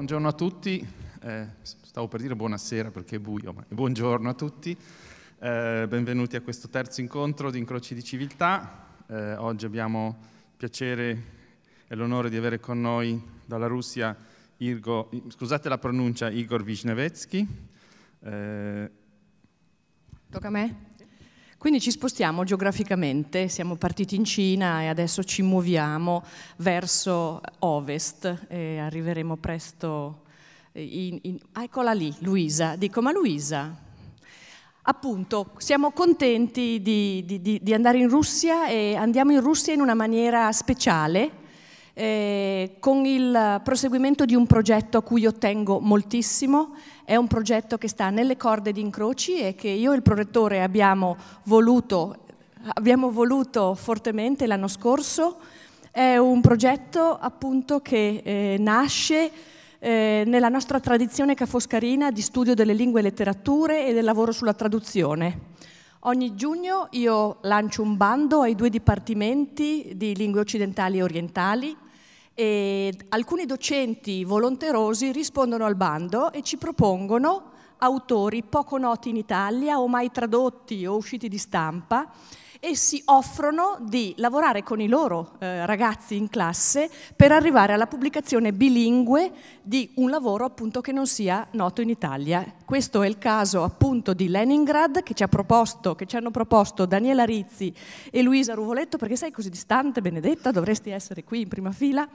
buongiorno a tutti, eh, stavo per dire buonasera perché è buio, ma buongiorno a tutti, eh, benvenuti a questo terzo incontro di Incroci di Civiltà, eh, oggi abbiamo il piacere e l'onore di avere con noi dalla Russia Irgo, scusate la pronuncia, Igor Vishnevetsky. Eh, Tocca a me? Quindi ci spostiamo geograficamente, siamo partiti in Cina e adesso ci muoviamo verso ovest e arriveremo presto in, in... Ah, eccola lì, Luisa. Dico, ma Luisa, Appunto, siamo contenti di, di, di, andare in Russia e andiamo in Russia in una maniera speciale eh, con il proseguimento di un progetto a cui io tengo moltissimo, è un progetto che sta nelle corde di incroci e che io e il prorettore abbiamo voluto, abbiamo voluto fortemente l'anno scorso, è un progetto appunto che eh, nasce eh, nella nostra tradizione cafoscarina di studio delle lingue e letterature e del lavoro sulla traduzione. Ogni giugno io lancio un bando ai due dipartimenti di lingue occidentali e orientali e alcuni docenti volonterosi rispondono al bando e ci propongono autori poco noti in Italia o mai tradotti o usciti di stampa e si offrono di lavorare con i loro eh, ragazzi in classe per arrivare alla pubblicazione bilingue di un lavoro appunto che non sia noto in Italia. Questo è il caso appunto di Leningrad che ci, ha proposto, che ci hanno proposto Daniela Rizzi e Luisa Ruvoletto perché sei così distante Benedetta, dovresti essere qui in prima fila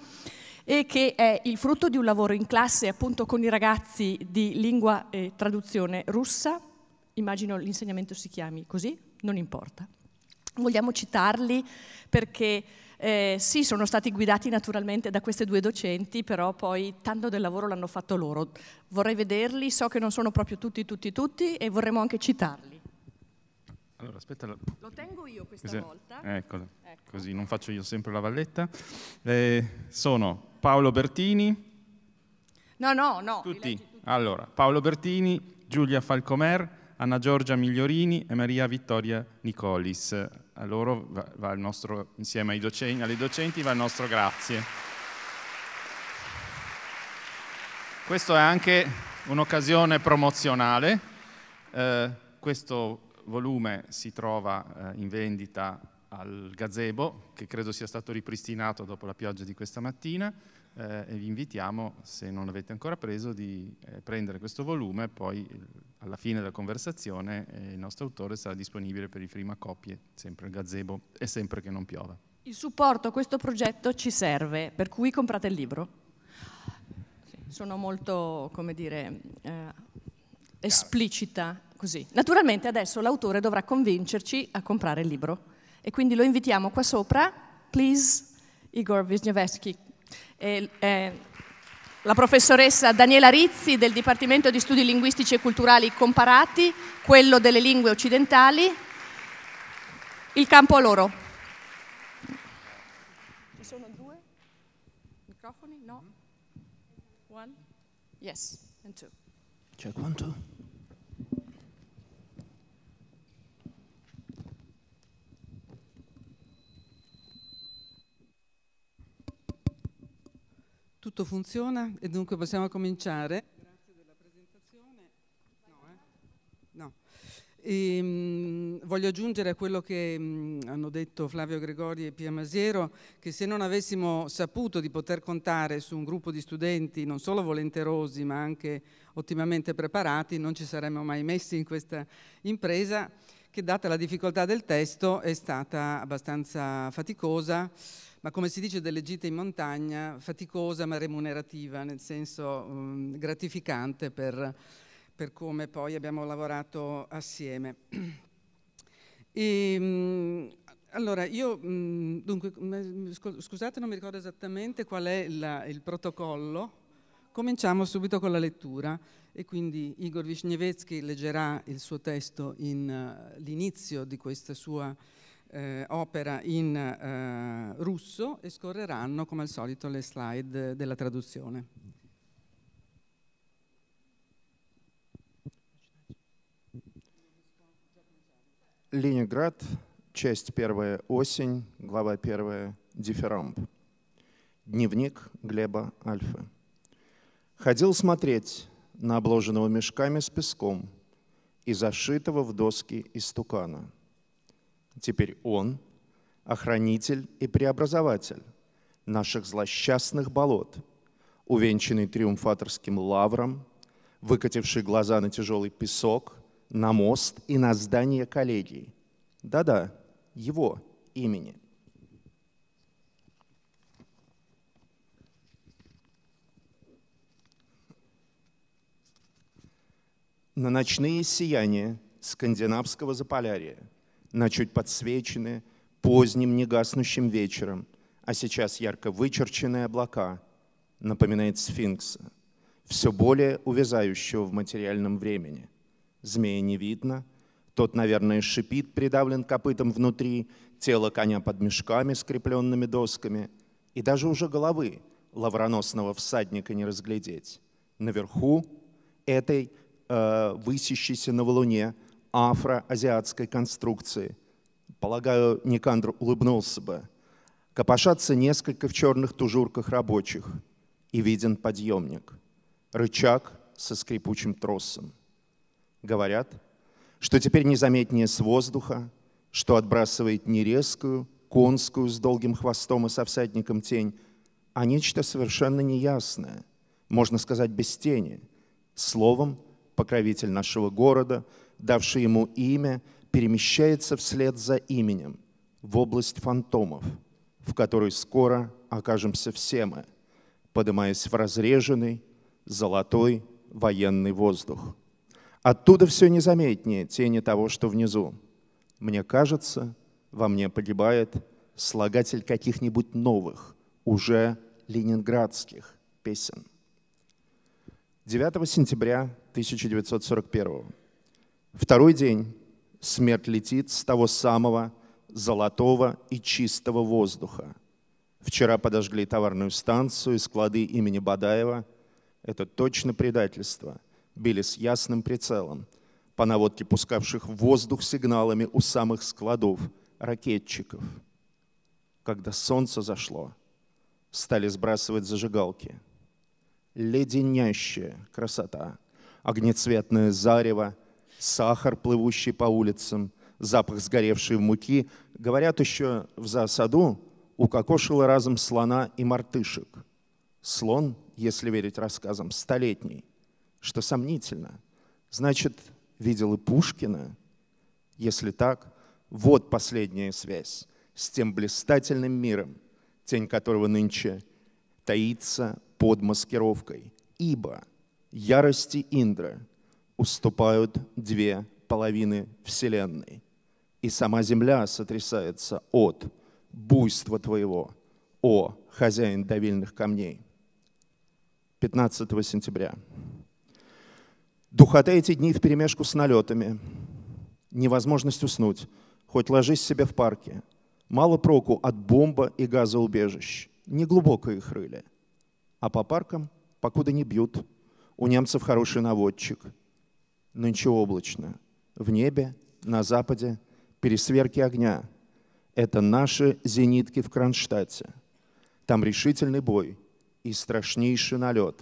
e che è il frutto di un lavoro in classe appunto con i ragazzi di lingua e traduzione russa, immagino l'insegnamento si chiami così, non importa. Vogliamo citarli perché eh, sì, sono stati guidati naturalmente da queste due docenti, però poi tanto del lavoro l'hanno fatto loro. Vorrei vederli, so che non sono proprio tutti, tutti, tutti e vorremmo anche citarli. Allora, aspetta. Lo, lo tengo io questa così, volta. Eccolo, ecco. così non faccio io sempre la valletta. Eh, sono Paolo Bertini. No, no, no. Tutti. tutti. Allora, Paolo Bertini, Giulia Falcomer, Anna Giorgia Migliorini e Maria Vittoria Nicolis. A loro va, il nostro, insieme ai docenti, alle docenti, va il nostro grazie. Questo è anche un'occasione promozionale. Eh, questo volume si trova eh, in vendita al gazebo, che credo sia stato ripristinato dopo la pioggia di questa mattina eh, e vi invitiamo, se non l'avete ancora preso, di eh, prendere questo volume, poi eh, alla fine della conversazione eh, il nostro autore sarà disponibile per i prima copie, sempre il gazebo e sempre che non piova. Il supporto a questo progetto ci serve, per cui comprate il libro. Sono molto, come dire, eh, esplicita così. Naturalmente adesso l'autore dovrà convincerci a comprare il libro e quindi lo invitiamo qua sopra, please, Igor Wisniewski, eh, eh, la professoressa Daniela Rizzi del Dipartimento di Studi Linguistici e Culturali Comparati, quello delle lingue occidentali. Il campo a loro. Ci sono due microfoni? No? One? Yes, and two. C'è quanto? Tutto funziona e dunque possiamo cominciare. Grazie della presentazione. No, eh? no. E, ehm, mh, voglio aggiungere a quello che mh, hanno detto Flavio Gregori e Pia Masiero che se non avessimo saputo di poter contare su un gruppo di studenti non solo volenterosi ma anche ottimamente preparati non ci saremmo mai messi in questa impresa che data la difficoltà del testo è stata abbastanza faticosa ma come si dice delle gite in montagna, faticosa ma remunerativa, nel senso um, gratificante per, per, come poi abbiamo lavorato assieme. E, mm, allora, io, mm, dunque, scusate, non mi ricordo esattamente qual è la, il protocollo. Cominciamo subito con la lettura e quindi Igor Wisniewski leggerà il suo testo in uh, l'inizio di questa sua eh, opera in eh, russo e scorreranno come al solito le slide della traduzione. Ленинград, часть первая, осень, глава первая, дифирамб. Дневник Глеба Альфы. Ходил смотреть на обложенного мешками с песком и зашитого в доски из истукана – Теперь Он — охранитель и преобразователь наших злосчастных болот, увенчанный триумфаторским лавром, выкативший глаза на тяжелый песок, на мост и на здание коллегии. Да-да, его имени. На ночные сияния скандинавского заполярия – на чуть подсвечены поздним негаснущим вечером, а сейчас ярко вычерченные облака, напоминает сфинкса, все более увязающего в материальном времени. Змея не видно, тот, наверное, шипит, придавлен копытом внутри, тело коня под мешками, скрепленными досками, и даже уже головы лавроносного всадника не разглядеть. Наверху этой э, высящейся на валуне – афроазиатской конструкции. Полагаю, Никандр улыбнулся бы. Копошатся несколько в черных тужурках рабочих. И виден подъемник. Рычаг со скрипучим тросом. Говорят, что теперь незаметнее с воздуха, что отбрасывает не резкую, конскую с долгим хвостом и со всадником тень, а нечто совершенно неясное, можно сказать, без тени. Словом, покровитель нашего города — давший ему имя, перемещается вслед за именем в область фантомов, в которой скоро окажемся все мы, поднимаясь в разреженный золотой военный воздух. Оттуда все незаметнее тени того, что внизу. Мне кажется, во мне погибает слагатель каких-нибудь новых, уже ленинградских песен. 9 сентября 1941 года. Второй день смерть летит с того самого золотого и чистого воздуха. Вчера подожгли товарную станцию и склады имени Бадаева. Это точно предательство. Били с ясным прицелом по наводке пускавших в воздух сигналами у самых складов ракетчиков. Когда солнце зашло, стали сбрасывать зажигалки. Леденящая красота, огнецветное зарево — сахар, плывущий по улицам, запах сгоревшей муки. Говорят еще в засаду укокошило разом слона и мартышек. Слон, если верить рассказам, столетний, что сомнительно. Значит, видел и Пушкина. Если так, вот последняя связь с тем блистательным миром, тень которого нынче таится под маскировкой. Ибо ярости Индра — уступают две половины Вселенной. И сама земля сотрясается от буйства твоего, о хозяин давильных камней. 15 сентября. Духота эти дни вперемешку с налетами, невозможность уснуть, хоть ложись себе в парке. Мало проку от бомба и газоубежищ. Неглубоко их рыли. А по паркам, покуда не бьют, у немцев хороший наводчик – нынче облачно. В небе, на западе, пересверки огня. Это наши зенитки в Кронштадте. Там решительный бой и страшнейший налет.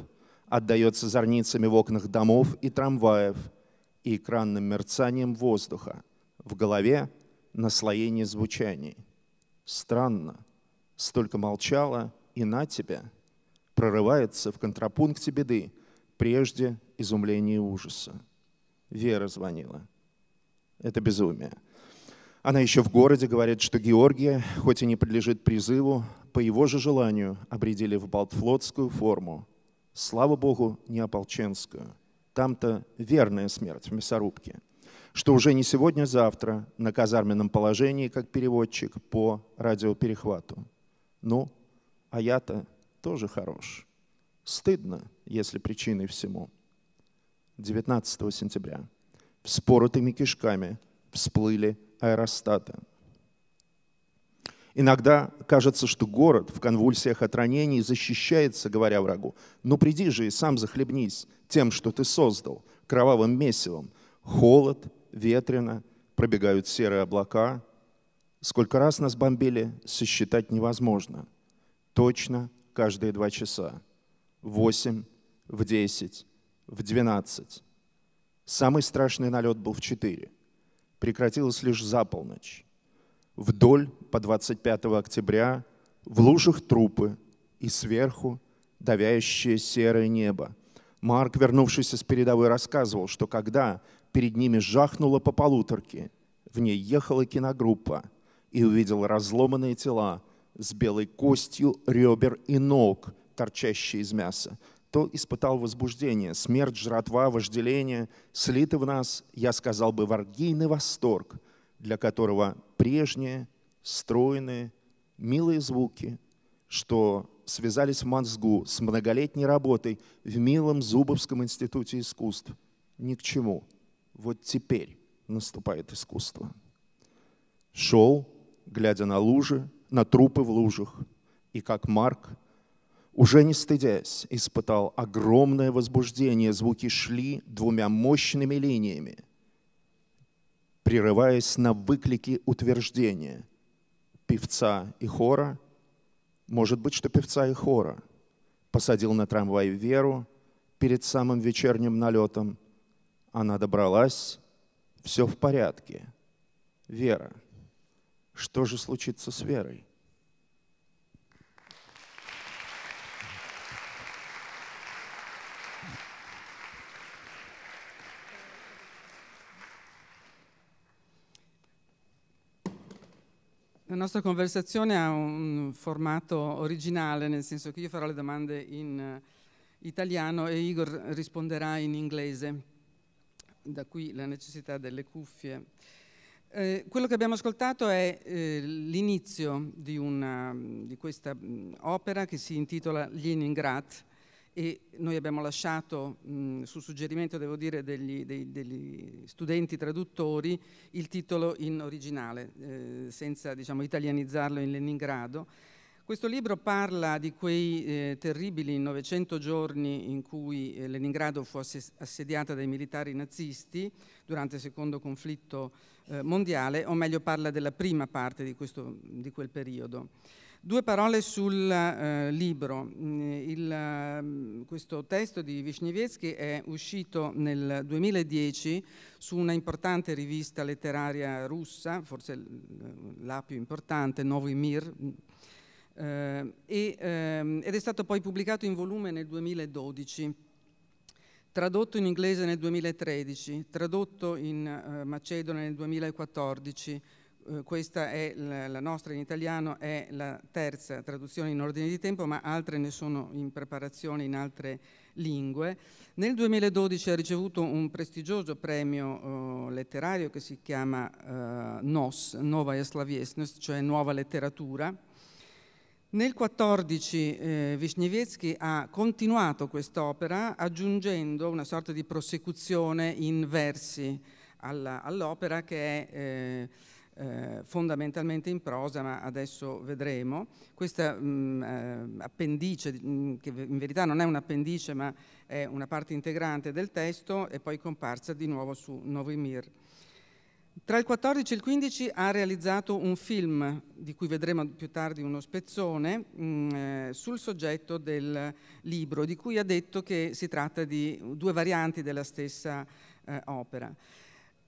Отдается зорницами в окнах домов и трамваев и экранным мерцанием воздуха. В голове наслоение звучаний. Странно, столько молчала и на тебя прорывается в контрапункте беды прежде изумления и ужаса. Вера звонила. Это безумие. Она еще в городе говорит, что Георгия, хоть и не подлежит призыву, по его же желанию обредили в балтфлотскую форму. Слава богу, не ополченскую. Там-то верная смерть в мясорубке. Что уже не сегодня, а завтра на казарменном положении, как переводчик, по радиоперехвату. Ну, а я-то тоже хорош. Стыдно, если причиной всему – 19 сентября вспоротыми кишками всплыли аэростаты. Иногда кажется, что город в конвульсиях от ранений защищается, говоря врагу, но «Ну приди же и сам захлебнись тем, что ты создал, кровавым месивом. Холод, ветрено, пробегают серые облака. Сколько раз нас бомбили, сосчитать невозможно. Точно каждые два часа. Восемь в десять в 12. Самый страшный налет был в 4. Прекратилось лишь за полночь. Вдоль по 25 октября в лужах трупы и сверху давящее серое небо. Марк, вернувшийся с передовой, рассказывал, что когда перед ними жахнуло по полуторке, в ней ехала киногруппа и увидел разломанные тела с белой костью ребер и ног, торчащие из мяса, то испытал возбуждение, смерть, жратва, вожделение, слиты в нас, я сказал бы, варгийный восторг, для которого прежние, стройные, милые звуки, что связались в мозгу с многолетней работой в милом Зубовском институте искусств. Ни к чему. Вот теперь наступает искусство. Шел, глядя на лужи, на трупы в лужах, и как Марк уже не стыдясь, испытал огромное возбуждение. Звуки шли двумя мощными линиями, прерываясь на выклики утверждения певца и хора. Может быть, что певца и хора. Посадил на трамвай Веру перед самым вечерним налетом. Она добралась, все в порядке. Вера, что же случится с Верой? La nostra conversazione ha un formato originale, nel senso che io farò le domande in eh, italiano e Igor risponderà in inglese, da qui la necessità delle cuffie. Eh, quello che abbiamo ascoltato è eh, l'inizio di, di, questa mm, opera che si intitola Leningrad, e noi abbiamo lasciato, mh, mm, su suggerimento devo dire degli, dei, degli, studenti traduttori, il titolo in originale, eh, senza diciamo, italianizzarlo in Leningrado. Questo libro parla di quei eh, terribili 900 giorni in cui eh, Leningrado fu assediata dai militari nazisti durante il secondo conflitto eh, mondiale, o meglio parla della prima parte di, questo, di quel periodo. Due parole sul eh, libro. Mm, il, mm, questo testo di Wisniewiecki è uscito nel 2010 su una importante rivista letteraria russa, forse mm, la più importante, Novi Mir, eh, e, ehm, ed è stato poi pubblicato in volume nel 2012 tradotto in inglese nel 2013, tradotto in eh, macedone nel 2014, eh, questa è la, la, nostra in italiano, è la terza traduzione in ordine di tempo, ma altre ne sono in preparazione in altre lingue. Nel 2012 ha ricevuto un prestigioso premio eh, letterario che si chiama eh, NOS, Novaya Slaviesnost, cioè Nuova Letteratura. Nel 2014 eh, Vishnevetsky ha continuato quest'opera aggiungendo una sorta di prosecuzione in versi all'opera che è eh, eh, fondamentalmente in prosa, ma adesso vedremo. Questa mh, mm, eh, appendice, mh, mm, che in verità non è un appendice, ma è una parte integrante del testo, è poi comparsa di nuovo su Novimir. Tra il 14 e il 15 ha realizzato un film, di cui vedremo più tardi uno spezzone, mh, mm, eh, sul soggetto del libro, di cui ha detto che si tratta di due varianti della stessa eh, opera.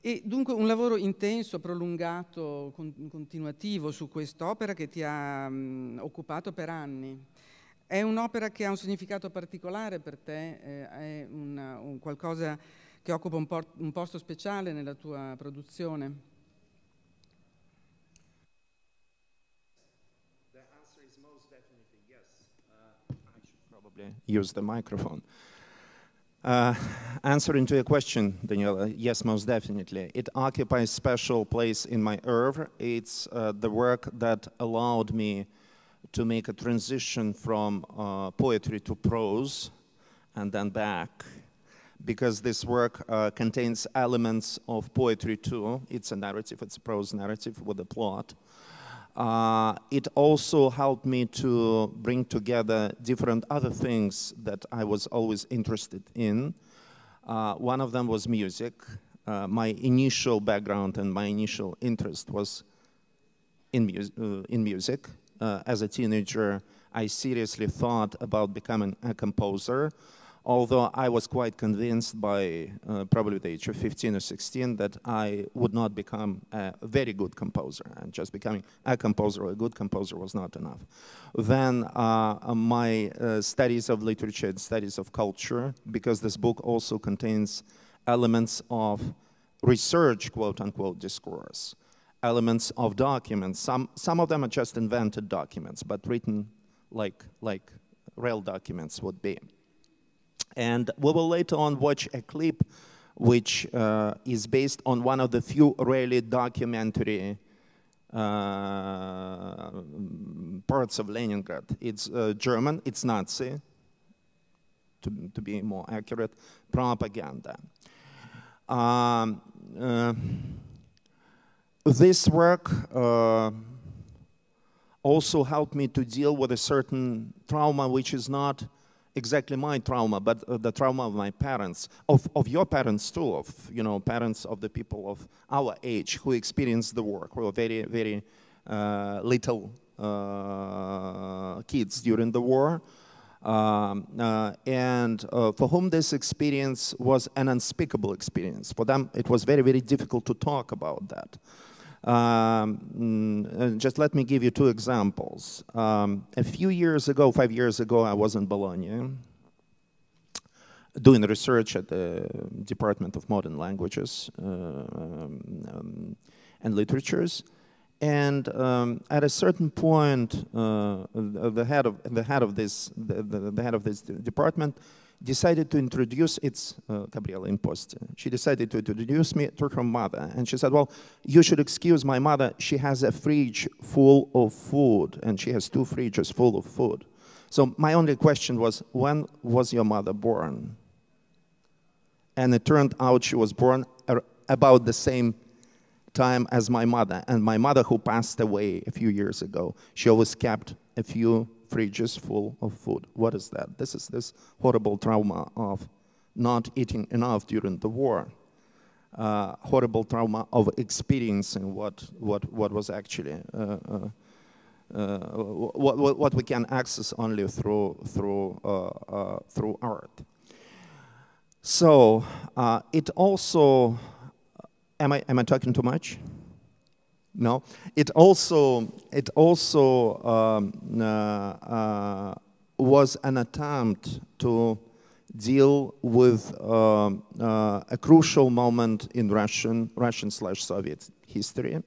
E dunque un lavoro intenso, prolungato, con, continuativo su quest'opera che ti ha mh, mm, occupato per anni. È un'opera che ha un significato particolare per te, eh, è una, un qualcosa che occupa un, por- un posto speciale nella tua produzione. Yes. Uh, use the microphone. Uh, answering to your question, Daniela, yes, most definitely. It occupies special place in my oeuvre. It's uh, the work that allowed me to make a transition from uh, poetry to prose and then back, because this work uh, contains elements of poetry too. It's a narrative, it's a prose narrative with a plot. Uh, it also helped me to bring together different other things that I was always interested in. Uh, one of them was music. Uh, my initial background and my initial interest was in, mu uh, in music. Uh, as a teenager, I seriously thought about becoming a composer although I was quite convinced by uh, probably the age of 15 or 16 that I would not become a very good composer, and just becoming a composer or a good composer was not enough. Then uh, my uh, studies of literature and studies of culture, because this book also contains elements of research, quote unquote, discourse, elements of documents. Some, some of them are just invented documents, but written like, like real documents would be. And we will later on watch a clip which uh, is based on one of the few really documentary uh, parts of Leningrad. It's uh, German, it's Nazi, to, to, be more accurate, propaganda. Um, uh, this work uh, also helped me to deal with a certain trauma which is not exactly my trauma, but uh, the trauma of my parents, of, of your parents too, of you know parents of the people of our age who experienced the war, who were very very uh, little uh, kids during the war, um, uh, and uh, for whom this experience was an unspeakable experience. For them, it was very very difficult to talk about that. Um, mm, just let me give you two examples. Um, a few years ago, five years ago, I was in Bologna doing research at the Department of Modern Languages uh, um, and Literatures. And um, at a certain point, uh, the head of the head of this the, the, the, head of this department decided to introduce it's uh, Gabriela She decided to introduce me to her mother, and she said, "Well, you should excuse my mother. She has a fridge full of food, and she has two fridges full of food." So my only question was, when was your mother born? And it turned out she was born about the same time as my mother. And my mother, who passed away a few years ago, she always kept a few fridges full of food. What is that? This is this horrible trauma of not eating enough during the war, uh, horrible trauma of experiencing what, what, what was actually, uh, uh, uh what, what, what, we can access only through, through, uh, uh, through art. So it also, am I, am I talking too much? No, it also it also um, uh, uh, was an attempt to deal with um, uh, a crucial moment in Russian Russian slash Soviet history,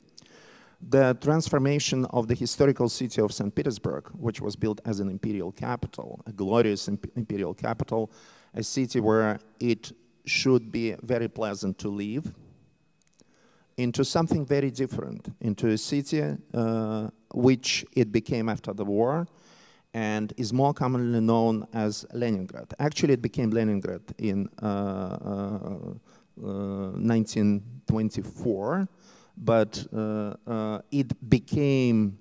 the transformation of the historical city of Saint Petersburg, which was built as an imperial capital, a glorious imperial capital, a city where it should be very pleasant to live into something very different, into a city uh, which it became after the war and is more commonly known as Leningrad. Actually, it became Leningrad in uh, uh, 1924, uh, but uh, uh, it became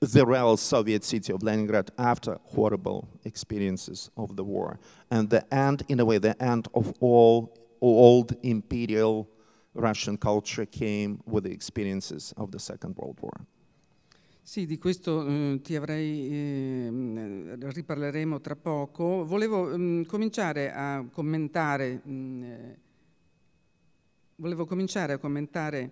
the real Soviet city of Leningrad after horrible experiences of the war. And the end, in a way, the end of all old imperial Russian culture came with the experiences of the Second World War. Sì, di questo eh, ti avrei, eh, riparleremo tra poco. Volevo mh, cominciare a commentare, mh, eh, volevo cominciare a commentare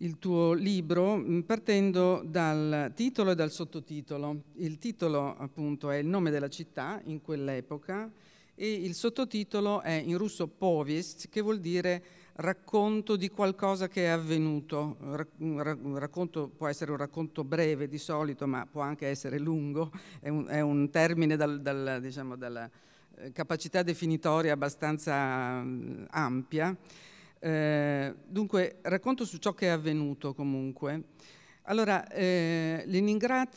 il tuo libro mh, partendo dal titolo e dal sottotitolo. Il titolo appunto è il nome della città in quell'epoca e il sottotitolo è in russo Povest, che vuol dire racconto di qualcosa che è avvenuto. racconto può essere un racconto breve di solito, ma può anche essere lungo, è un, è un termine dal, dal, diciamo, dalla eh, capacità definitoria abbastanza mm, ampia. Eh, dunque, racconto su ciò che è avvenuto comunque. Allora, eh, Leningrad,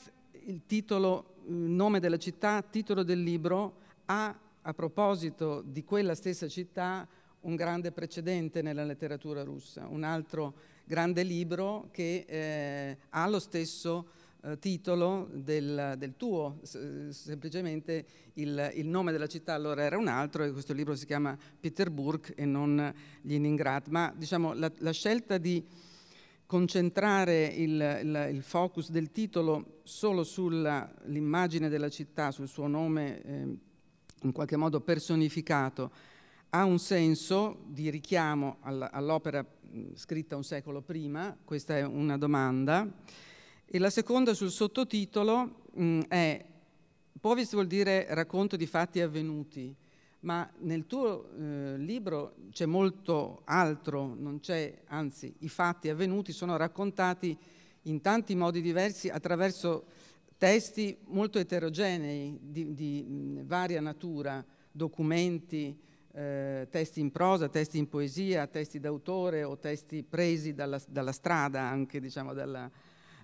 il titolo, il mm, nome della città, titolo del libro, ha a proposito di quella stessa città un grande precedente nella letteratura russa, un altro grande libro che eh, ha lo stesso eh, titolo del, del tuo, se, semplicemente il, il, nome della città allora era un altro e questo libro si chiama Peter Burke e non Leningrad, ma diciamo la, la scelta di concentrare il, il, il, focus del titolo solo sull'immagine della città, sul suo nome eh, in qualche modo personificato, ha un senso di richiamo all'opera scritta un secolo prima? Questa è una domanda. E la seconda sul sottotitolo mh, è Povest vuol dire racconto di fatti avvenuti, ma nel tuo eh, libro c'è molto altro, non c'è, anzi, i fatti avvenuti sono raccontati in tanti modi diversi attraverso testi molto eterogenei di, di mh, varia natura, documenti, eh, testi in prosa, testi in poesia, testi d'autore o testi presi dalla, dalla strada anche, diciamo, dalla,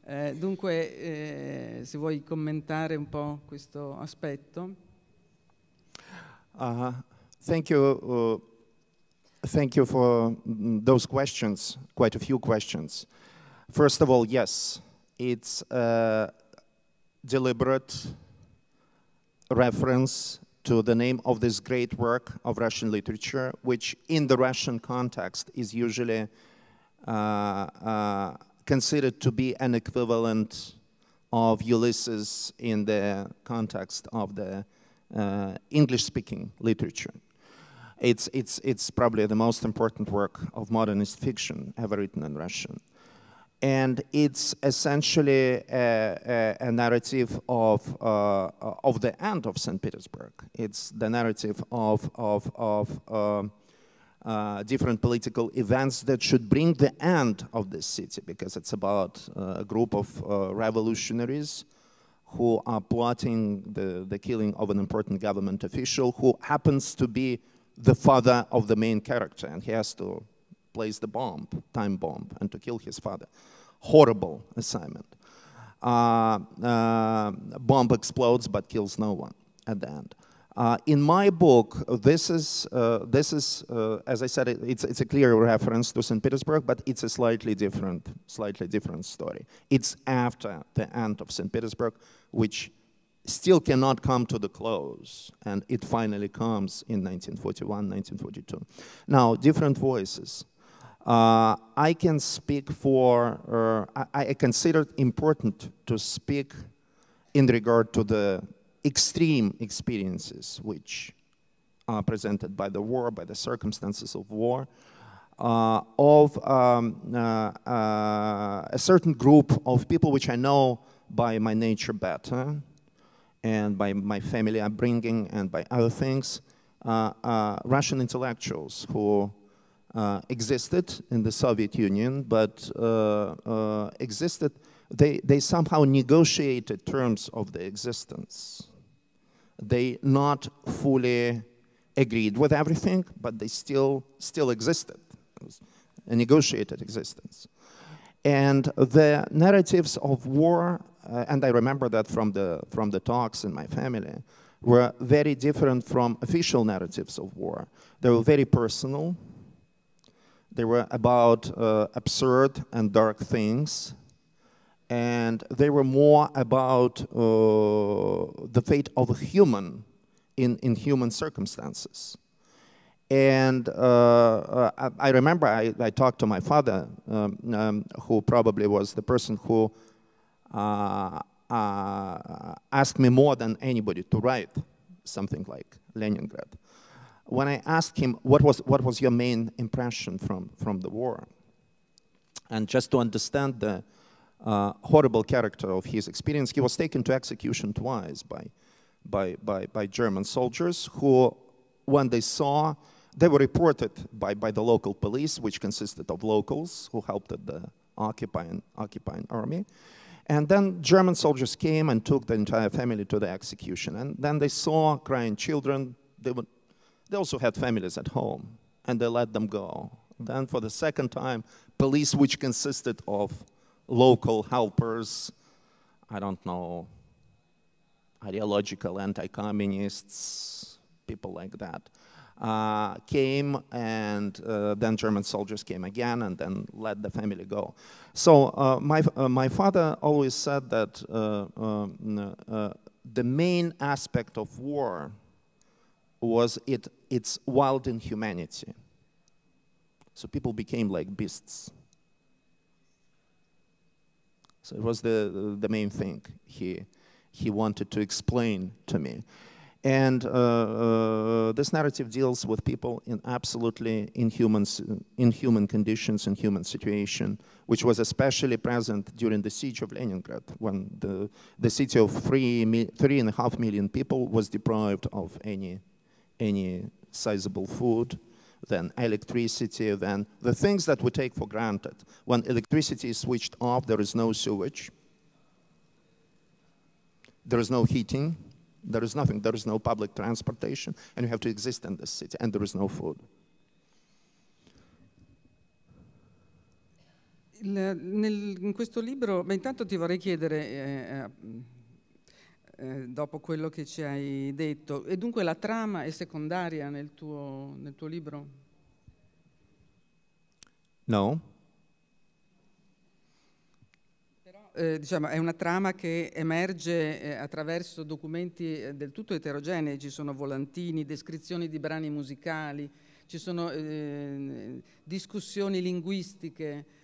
eh, dunque, eh, se vuoi commentare un po' questo aspetto. Uh, thank you. Uh, thank you for mm, those questions, quite a few questions. First of all, yes, it's deliberate reference to the name of this great work of Russian literature, which in the Russian context is usually uh, uh, considered to be an equivalent of Ulysses in the context of the uh, English-speaking literature. It's, it's, it's probably the most important work of modernist fiction ever written in Russian and it's essentially a, a, a narrative of, uh, of the end of St. Petersburg. It's the narrative of, of, of um, uh, different political events that should bring the end of this city, because it's about uh, a group of uh, revolutionaries who are plotting the, the killing of an important government official who happens to be the father of the main character, and he has to place the bomb, time bomb, and to kill his father horrible assignment. Uh, uh, bomb explodes but kills no one at the end. Uh, in my book, this is, uh, this is uh, as I said, it, it's, it's a clear reference to St. Petersburg, but it's a slightly different, slightly different story. It's after the end of St. Petersburg, which still cannot come to the close, and it finally comes in 1941, 1942. Now, different voices uh, I can speak for, uh, I, I consider it important to speak in regard to the extreme experiences which are presented by the war, by the circumstances of war, uh, of um, uh, uh, a certain group of people which I know by my nature better and by my family upbringing and by other things, Russian intellectuals who uh, existed in the Soviet Union, but uh, uh, existed, they, they somehow negotiated terms of the existence. They not fully agreed with everything, but they still, still existed, a negotiated existence. And the narratives of war, uh, and I remember that from the, from the talks in my family, were very different from official narratives of war. They were very personal, they were about uh, absurd and dark things. And they were more about uh, the fate of a human in, in human circumstances. And uh, uh, I, I, remember I, I, talked to my father, um, um, who probably was the person who uh, uh, asked me more than anybody to write something like Leningrad when I asked him, what was, what was your main impression from, from the war? And just to understand the uh, horrible character of his experience, he was taken to execution twice by, by, by, by German soldiers who, when they saw, they were reported by, by the local police, which consisted of locals who helped the occupying, occupying army. And then German soldiers came and took the entire family to the execution. And then they saw crying children. They were they also had families at home, and they let them go. Then, for the second time, police, which consisted of local helpers, I don't know, ideological anti communists, people like that, uh, came, and uh, then German soldiers came again and then let the family go. So uh, my, uh, my father always said that uh, um, uh, the main aspect of war was it, its wild inhumanity. So people became like beasts. So it was the, the main thing he, he wanted to explain to me. And uh, uh, this narrative deals with people in absolutely inhuman, inhuman conditions, human situation, which was especially present during the siege of Leningrad, when the, the city of three, three and a half million people was deprived of any any sizable food, then electricity, then the things that we take for granted. When electricity is switched off, there is no sewage, there is no heating, there is nothing, there is no public transportation, and you have to exist in this city, and there is no food. in questo libro, beh, intanto ti vorrei chiedere, eh, eh Eh, dopo quello che ci hai detto. E dunque la trama è secondaria nel tuo, nel tuo libro? No. Però eh, diciamo, è una trama che emerge eh, attraverso documenti eh, del tutto eterogenei, ci sono volantini, descrizioni di brani musicali, ci sono eh, discussioni linguistiche,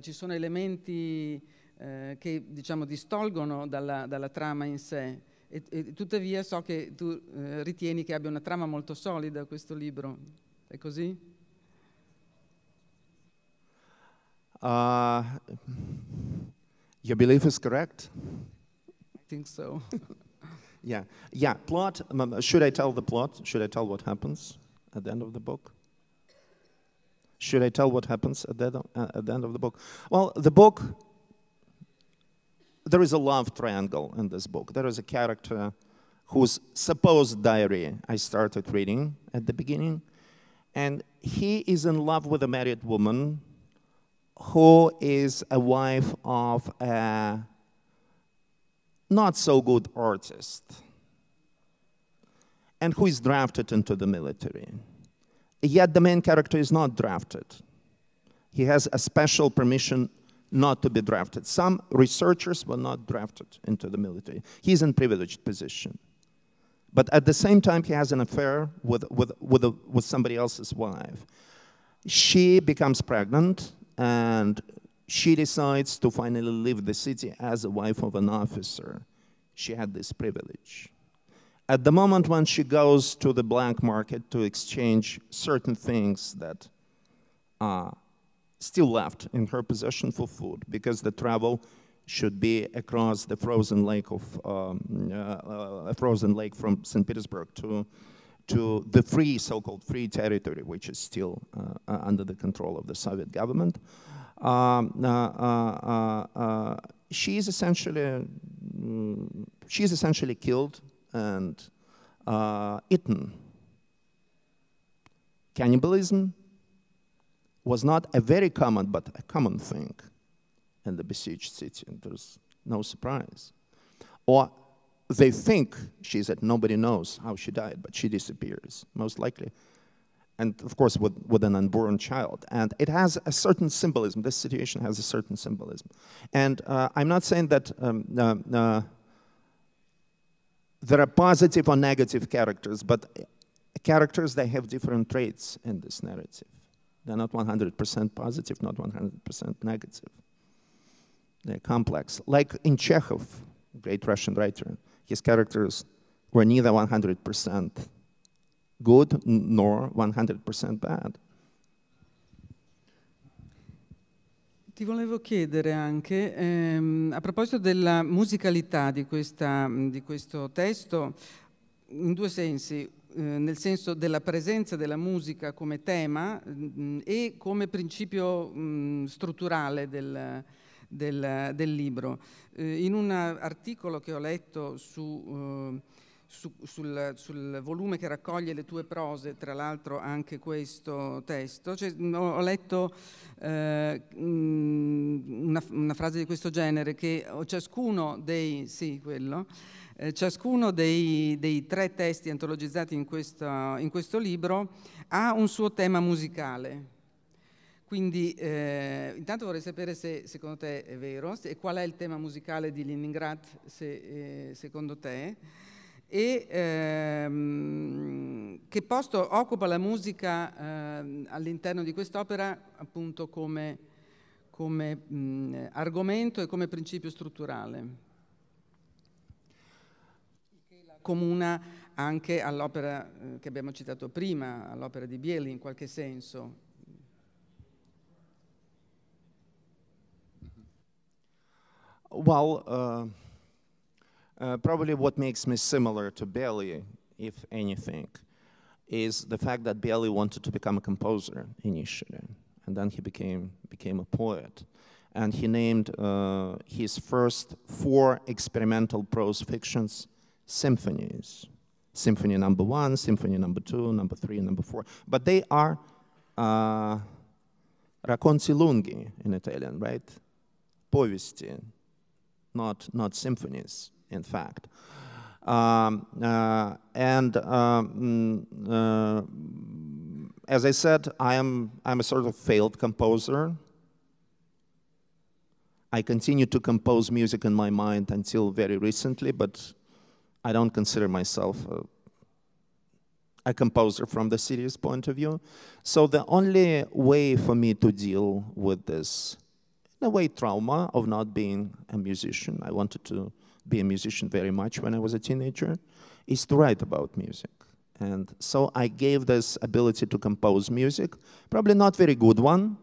ci sono elementi eh, che diciamo distolgono dalla, dalla trama in sé. E, e, tuttavia so che tu eh, ritieni che abbia una trama molto solida questo libro, è così? Uh, your belief is correct. I think so. yeah, yeah. Plot. Should I tell the plot? Should I tell what happens at the end of the book? Should I tell what happens at the, uh, at the end of the book? Well, the book there is a love triangle in this book. There is a character whose supposed diary I started reading at the beginning. And he is in love with a married woman who is a wife of a not so good artist and who is drafted into the military. Yet the main character is not drafted. He has a special permission not to be drafted. Some researchers were not drafted into the military. He's in privileged position. But at the same time, he has an affair with, with, with, a, with somebody else's wife. She becomes pregnant, and she decides to finally leave the city as a wife of an officer. She had this privilege. At the moment when she goes to the black market to exchange certain things that are uh, still left in her possession for food because the travel should be across the frozen lake of um, uh, a frozen lake from St. Petersburg to to the free, so-called free territory, which is still uh, uh under the control of the Soviet government. Um, uh, uh, uh, she is essentially mm, she is essentially killed and eaten. Cannibalism, was not a very common, but a common thing in the besieged city. There's no surprise. Or they think she said nobody knows how she died, but she disappears, most likely. And of course, with, with an unborn child. And it has a certain symbolism. This situation has a certain symbolism. And uh, I'm not saying that um, uh, uh, there are positive or negative characters, but characters, they have different traits in this narrative. They're not 100% positive, not 100% negative. They're complex. Like in Chekhov, great Russian writer, his characters were neither 100% good nor 100% bad. Ti volevo chiedere anche, ehm, a proposito della musicalità di, questa, di questo testo, in due sensi. Eh, nel senso della presenza della musica come tema mh, mm, e come principio mh, mm, strutturale del, del, del libro. Eh, in un articolo che ho letto su... Eh, su, sul, sul, volume che raccoglie le tue prose, tra l'altro anche questo testo, cioè, ho, ho, letto eh, una, una, frase di questo genere che oh, ciascuno dei, sì, quello, eh, ciascuno dei, dei, tre testi antologizzati in, questa, in questo libro ha un suo tema musicale, quindi eh, intanto vorrei sapere se secondo te è vero e qual è il tema musicale di Leningrad se, eh, secondo te e ehm, che posto occupa la musica eh, all'interno di quest'opera appunto come, come mh, argomento e come principio strutturale. accomuna anche all'opera eh, che abbiamo citato prima, all'opera di Bieli in qualche senso. Well, uh, uh, probably what makes me similar to Bieli, if anything, is the fact that Bieli wanted to become a composer initially, and then he became, became a poet. And he named uh, his first four experimental prose fictions symphonies. Symphony number one, symphony number two, number three, number four. But they are uh, racconti lunghi in Italian, right? Povesti, not, not symphonies, in fact. Um, uh, and um, uh, as I said, I am I'm a sort of failed composer. I continue to compose music in my mind until very recently, but I don't consider myself a, a composer from the serious point of view. So the only way for me to deal with this, in a way, trauma of not being a musician, I wanted to be a musician very much when I was a teenager, is to write about music. And so I gave this ability to compose music, probably not very good one,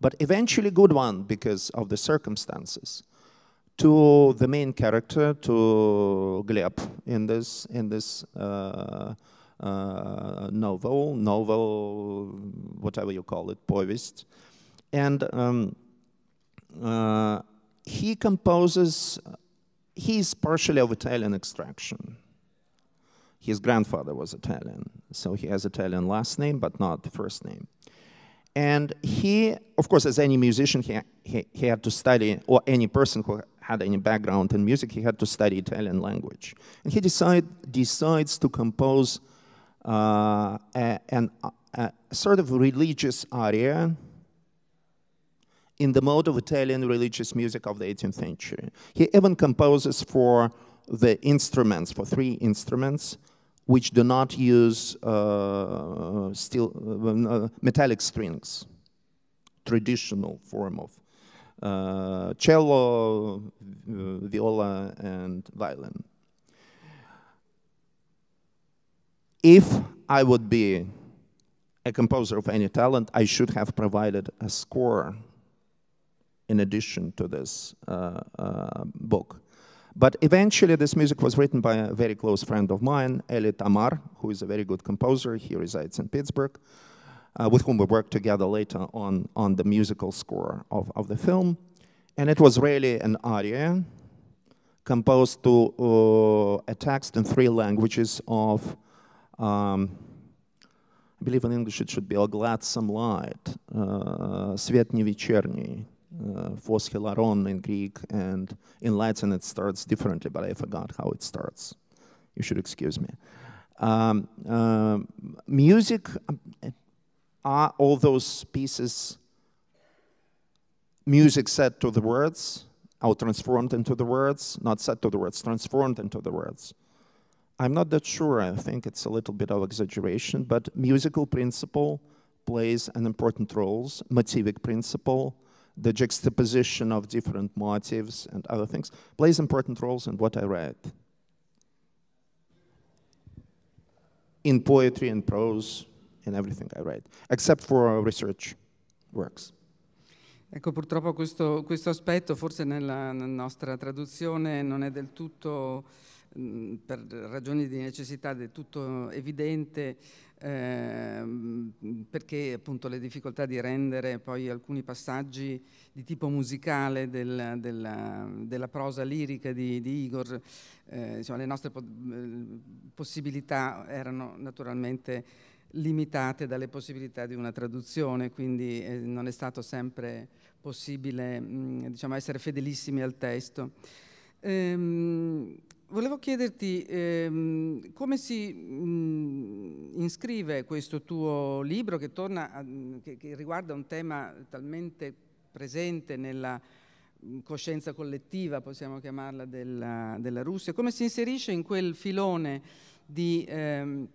but eventually good one because of the circumstances to the main character, to Gleb, in this in this uh, uh, novel, novel, whatever you call it, povest, and um, uh, he composes. He is partially of Italian extraction. His grandfather was Italian, so he has Italian last name, but not the first name. And he, of course, as any musician, he, he, he had to study, or any person who had any background in music, he had to study Italian language. And he decide, decides to compose uh, a, an, a sort of religious aria in the mode of Italian religious music of the 18th century. He even composes for the instruments, for three instruments, which do not use uh, steel, uh, metallic strings, traditional form of uh, cello, viola, and violin. If I would be a composer of any talent, I should have provided a score in addition to this uh, uh, book. But eventually, this music was written by a very close friend of mine, Eli Tamar, who is a very good composer. He resides in Pittsburgh uh, with whom we worked together later on, on the musical score of, of the film. And it was really an aria composed to uh, a text in three languages of, um, I believe in English it should be a Glad some light», uh, «Свет невечерний», uh, «Фос in Greek, and in Latin it starts differently, but I forgot how it starts. You should excuse me. Um, uh, music, um, are uh, all those pieces music set to the words or transformed into the words not set to the words transformed into the words i'm not that sure i think it's a little bit of exaggeration but musical principle plays an important role motivic principle the juxtaposition of different motives and other things plays important roles in what i read in poetry and prose in everything I read, except for research works. Ecco, purtroppo questo, questo aspetto forse nella nostra traduzione non è del tutto, mh, per ragioni di necessità, del tutto evidente, eh, perché appunto le difficoltà di rendere poi alcuni passaggi di tipo musicale del, della, della, prosa lirica di, di Igor, eh, insomma, le nostre po possibilità erano naturalmente limitate dalle possibilità di una traduzione, quindi eh, non è stato sempre possibile mh, diciamo, essere fedelissimi al testo. Ehm, volevo chiederti ehm, come si mh, iscrive questo tuo libro che, a, che, che riguarda un tema talmente presente nella coscienza collettiva, possiamo chiamarla, della, della Russia, come si inserisce in quel filone di... Ehm,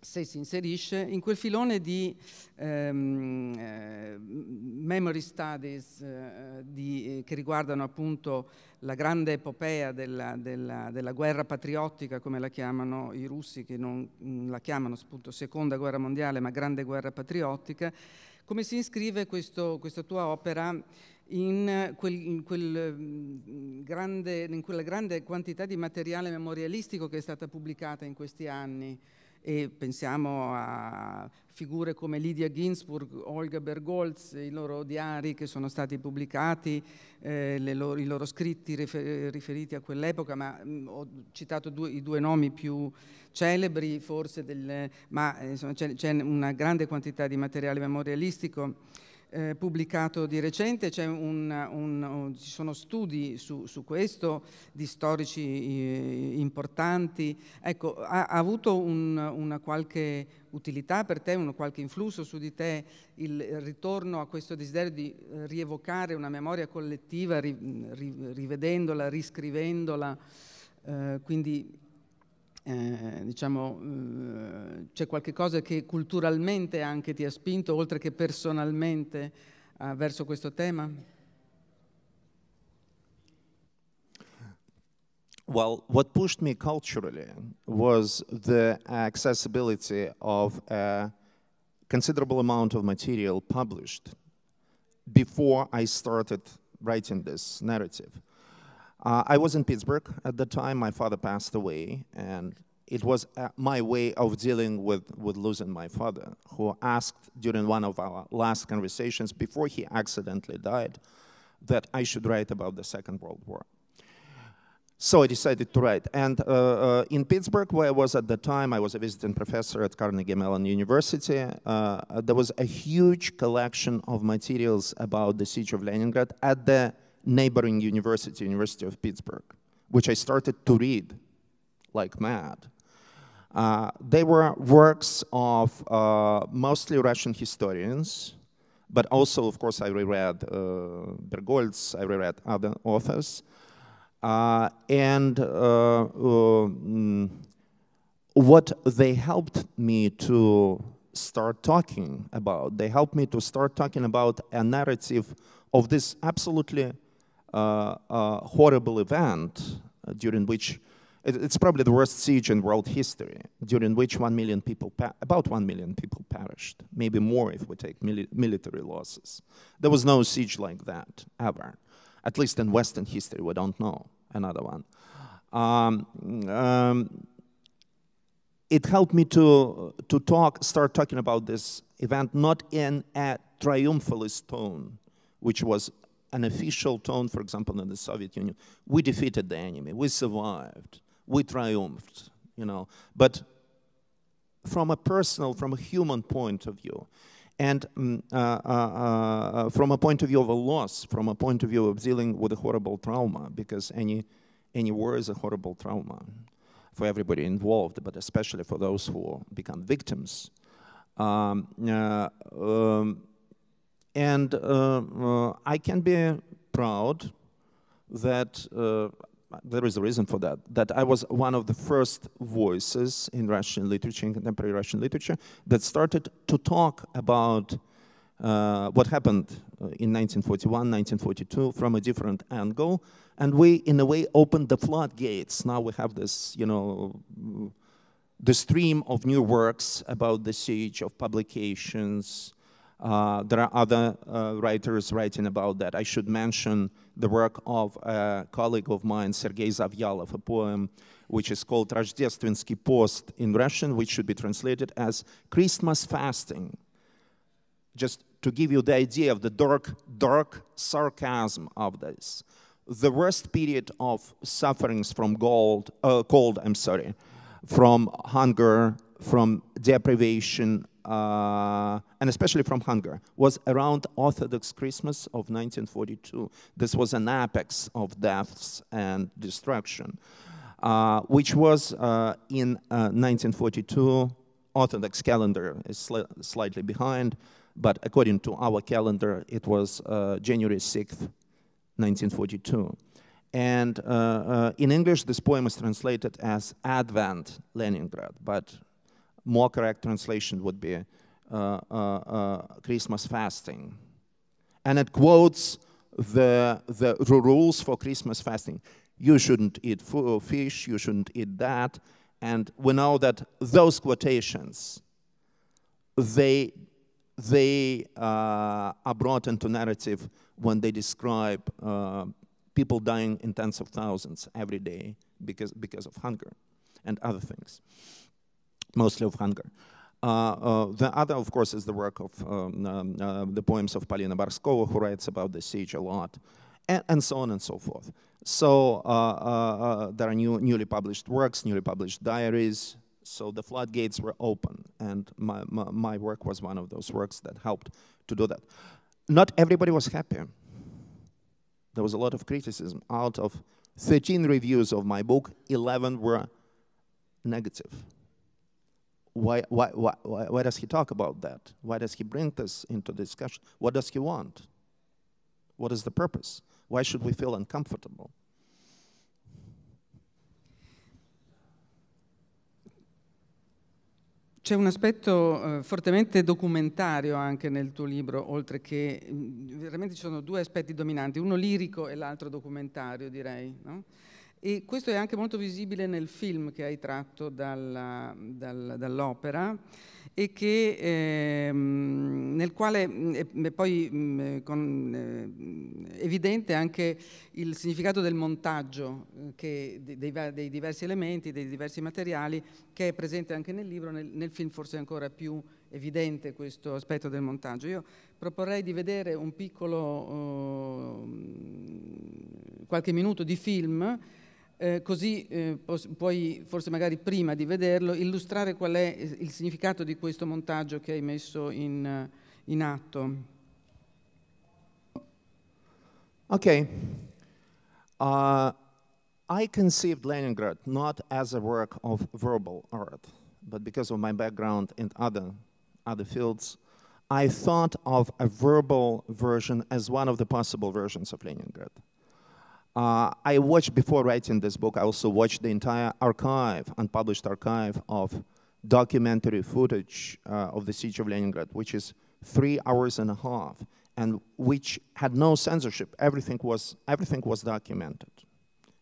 se si inserisce in quel filone di ehm, eh, memory studies eh, di, eh, che riguardano appunto la grande epopea della, della, della, guerra patriottica, come la chiamano i russi, che non mh, mm, la chiamano appunto seconda guerra mondiale, ma grande guerra patriottica, come si iscrive questo, questa tua opera in, quel, in, quel mm, grande, in quella grande quantità di materiale memorialistico che è stata pubblicata in questi anni? e pensiamo a figure come Lydia Ginsburg, Olga Bergolz, i loro diari che sono stati pubblicati, eh, loro, i loro scritti rifer riferiti a quell'epoca, ma mh, mm, ho citato due, i due nomi più celebri forse, del, ma eh, c'è una grande quantità di materiale memorialistico eh, pubblicato di recente, un, un, un, ci sono studi su, su questo di storici eh, importanti, ecco, ha, ha avuto una qualche utilità per te, un qualche influsso su di te il ritorno a questo desiderio di eh, rievocare una memoria collettiva, ri, ri, rivedendola, riscrivendola, eh, quindi eh, diciamo, eh, c'è qualche cosa che culturalmente anche ti ha spinto, oltre che personalmente, eh, verso questo tema? Well, what pushed me culturally was the accessibility of a considerable amount of material published before I started writing this narrative. Uh, I was in Pittsburgh at the time. My father passed away, and it was uh, my way of dealing with, with losing my father, who asked during one of our last conversations before he accidentally died that I should write about the Second World War. So I decided to write. And uh, uh, in Pittsburgh, where I was at the time, I was a visiting professor at Carnegie Mellon University. Uh, uh, there was a huge collection of materials about the siege of Leningrad at the neighboring university, University of Pittsburgh, which I started to read like mad. Uh, they were works of uh, mostly Russian historians, but also, of course, I reread uh, I reread other authors. Uh, and uh, uh, mm, what they helped me to start talking about, they helped me to start talking about a narrative of this absolutely uh, horrible event uh, during which it's probably the worst siege in world history, during which one million people, about one million people perished, maybe more if we take mili military losses. There was no siege like that ever, at least in Western history. We don't know another one. Um, um, it helped me to to talk, start talking about this event not in a triumphalist tone, which was an official tone, for example, in the Soviet Union, we defeated the enemy, we survived, we triumphed, you know. But from a personal, from a human point of view, and mm, uh, uh, uh, uh, from a point of view of a loss, from a point of view of dealing with a horrible trauma, because any, any war is a horrible trauma for everybody involved, but especially for those who become victims. Um, uh, um, and uh, uh, I can be proud that uh, there is a reason for that, that I was one of the first voices in Russian literature, in contemporary Russian literature, that started to talk about uh, what happened in 1941, 1942 from a different angle. And we, in a way, opened the floodgates. Now we have this, you know, the stream of new works about the siege, of publications, uh, there are other uh, writers writing about that. I should mention the work of a colleague of mine, Sergei Zavyalov, a poem which is called Rождественский post in Russian, which should be translated as Christmas fasting. Just to give you the idea of the dark, dark sarcasm of this. The worst period of sufferings from gold, uh, cold, I'm sorry, from hunger, from deprivation, uh, and especially from hunger, was around Orthodox Christmas of 1942. This was an apex of deaths and destruction, uh, which was uh, in 1942. Uh, Orthodox calendar is sl slightly behind, but according to our calendar, it was uh, January 6th, 1942. And uh, uh, in English, this poem is translated as Advent Leningrad, but more correct translation would be uh, uh, uh, Christmas fasting. And it quotes the, the rules for Christmas fasting. You shouldn't eat fish, you shouldn't eat that. And we know that those quotations, they, they uh, are brought into narrative when they describe uh, people dying in tens of thousands every day because, because of hunger and other things mostly of hunger. Uh, uh, the other, of course, is the work of um, um, uh, the poems of Polina Barskova, who writes about the siege a lot, and, and so on and so forth. So uh, uh, uh, there are new, newly published works, newly published diaries. So the floodgates were open, and my, my, my work was one of those works that helped to do that. Not everybody was happy. There was a lot of criticism. Out of 13 reviews of my book, 11 were negative why, why, why, why does he talk about that? Why does he bring this into discussion? What does he want? What is the purpose? Why should we feel uncomfortable? C'è un aspetto eh, fortemente documentario anche nel tuo libro, oltre che mm, veramente ci sono due aspetti dominanti, uno lirico e l'altro documentario, direi. No? E questo è anche molto visibile nel film che hai tratto dalla, dal, dall'opera e che, ehm, nel quale è mm, mm, poi mh, mm, eh, con, eh, evidente anche il significato del montaggio eh, dei, dei, dei, diversi elementi, dei diversi materiali, che è presente anche nel libro, nel, nel film forse è ancora più evidente questo aspetto del montaggio. Io proporrei di vedere un piccolo, eh, qualche minuto di film eh, così eh, puoi forse magari prima di vederlo illustrare qual è il significato di questo montaggio che hai messo in, eh, in atto. Ok. Uh, I conceived Leningrad not as a work of verbal art, but because of my background in other, other fields, I thought of a verbal version as one of the possible versions of Leningrad. Uh, I watched before writing this book, I also watched the entire archive, unpublished archive of documentary footage uh, of the siege of Leningrad, which is three hours and a half, and which had no censorship. Everything was, everything was documented.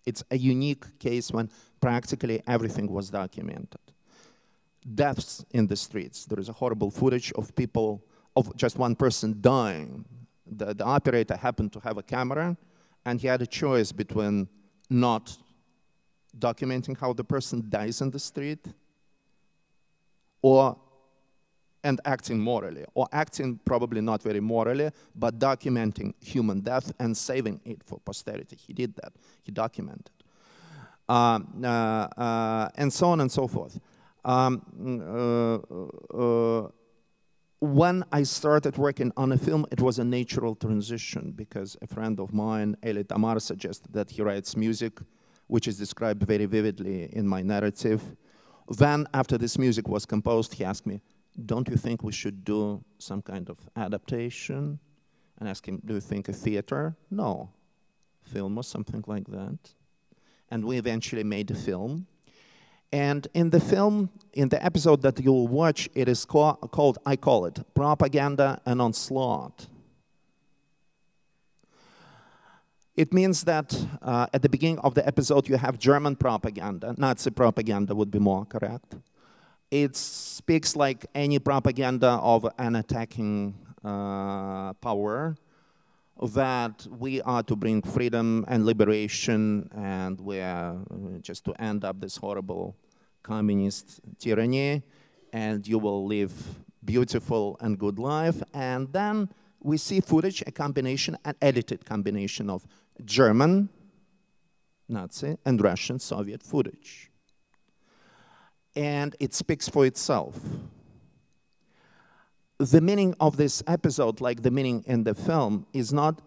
It's a unique case when practically everything was documented. Deaths in the streets. There is a horrible footage of people, of just one person dying. The, the operator happened to have a camera, and he had a choice between not documenting how the person dies in the street or and acting morally, or acting probably not very morally, but documenting human death and saving it for posterity. He did that. He documented. Um, uh, uh, and so on and so forth. Um, mm, uh, uh, uh when I started working on a film, it was a natural transition because a friend of mine, Eli Tamar, suggested that he writes music, which is described very vividly in my narrative. Then, after this music was composed, he asked me, don't you think we should do some kind of adaptation? And asked him, do you think a theater? No, film or something like that. And we eventually made a film and in the film, in the episode that you'll watch, it is co called, I call it, Propaganda and Onslaught. It means that uh, at the beginning of the episode, you have German propaganda, Nazi propaganda would be more correct. It speaks like any propaganda of an attacking uh, power that we are to bring freedom and liberation and we are uh, just to end up this horrible communist tyranny and you will live beautiful and good life. And then we see footage, a combination, an edited combination of German Nazi and Russian Soviet footage. And it speaks for itself. The meaning of this episode, like the meaning in the film, is not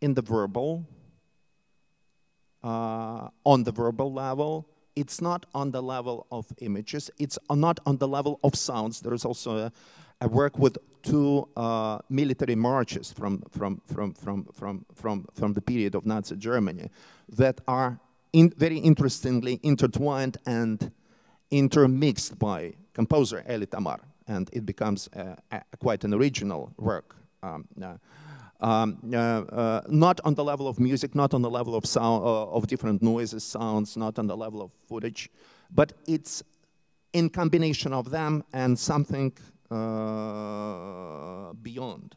in the verbal, uh, on the verbal level, it's not on the level of images, it's not on the level of sounds. There is also a, a work with two uh, military marches from, from, from, from, from, from, from the period of Nazi Germany that are in, very interestingly intertwined and intermixed by composer Eli Tamar, and it becomes uh, a, quite an original work. Um, uh, um, uh, uh, not on the level of music, not on the level of sound uh, of different noises, sounds, not on the level of footage, but it's in combination of them and something beyond.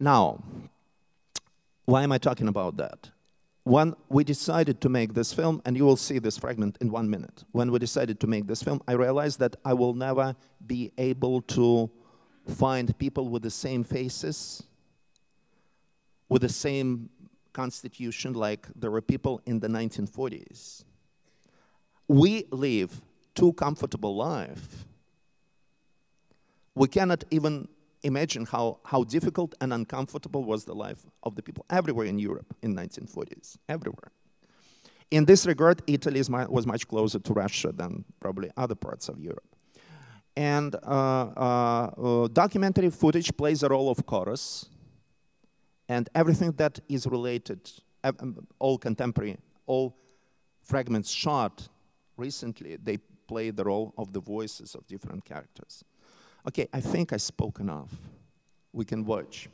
Now, why am I talking about that? When we decided to make this film, and you will see this fragment in one minute, when we decided to make this film, I realized that I will never be able to find people with the same faces with the same constitution like there were people in the 1940s. We live too comfortable life. We cannot even imagine how, how difficult and uncomfortable was the life of the people everywhere in Europe in 1940s, everywhere. In this regard, Italy was much closer to Russia than probably other parts of Europe. And uh, uh, uh, documentary footage plays a role of chorus and everything that is related, um, all contemporary, all fragments shot recently, they play the role of the voices of different characters. Okay, I think I spoke enough. We can watch.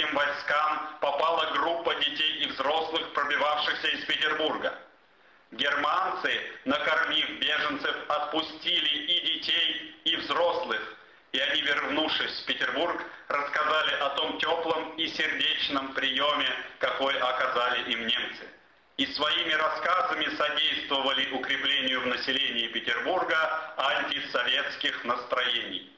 германским войскам попала группа детей и взрослых, пробивавшихся из Петербурга. Германцы, накормив беженцев, отпустили и детей, и взрослых, и они, вернувшись в Петербург, рассказали о том теплом и сердечном приеме, какой оказали им немцы. И своими рассказами содействовали укреплению в населении Петербурга антисоветских настроений.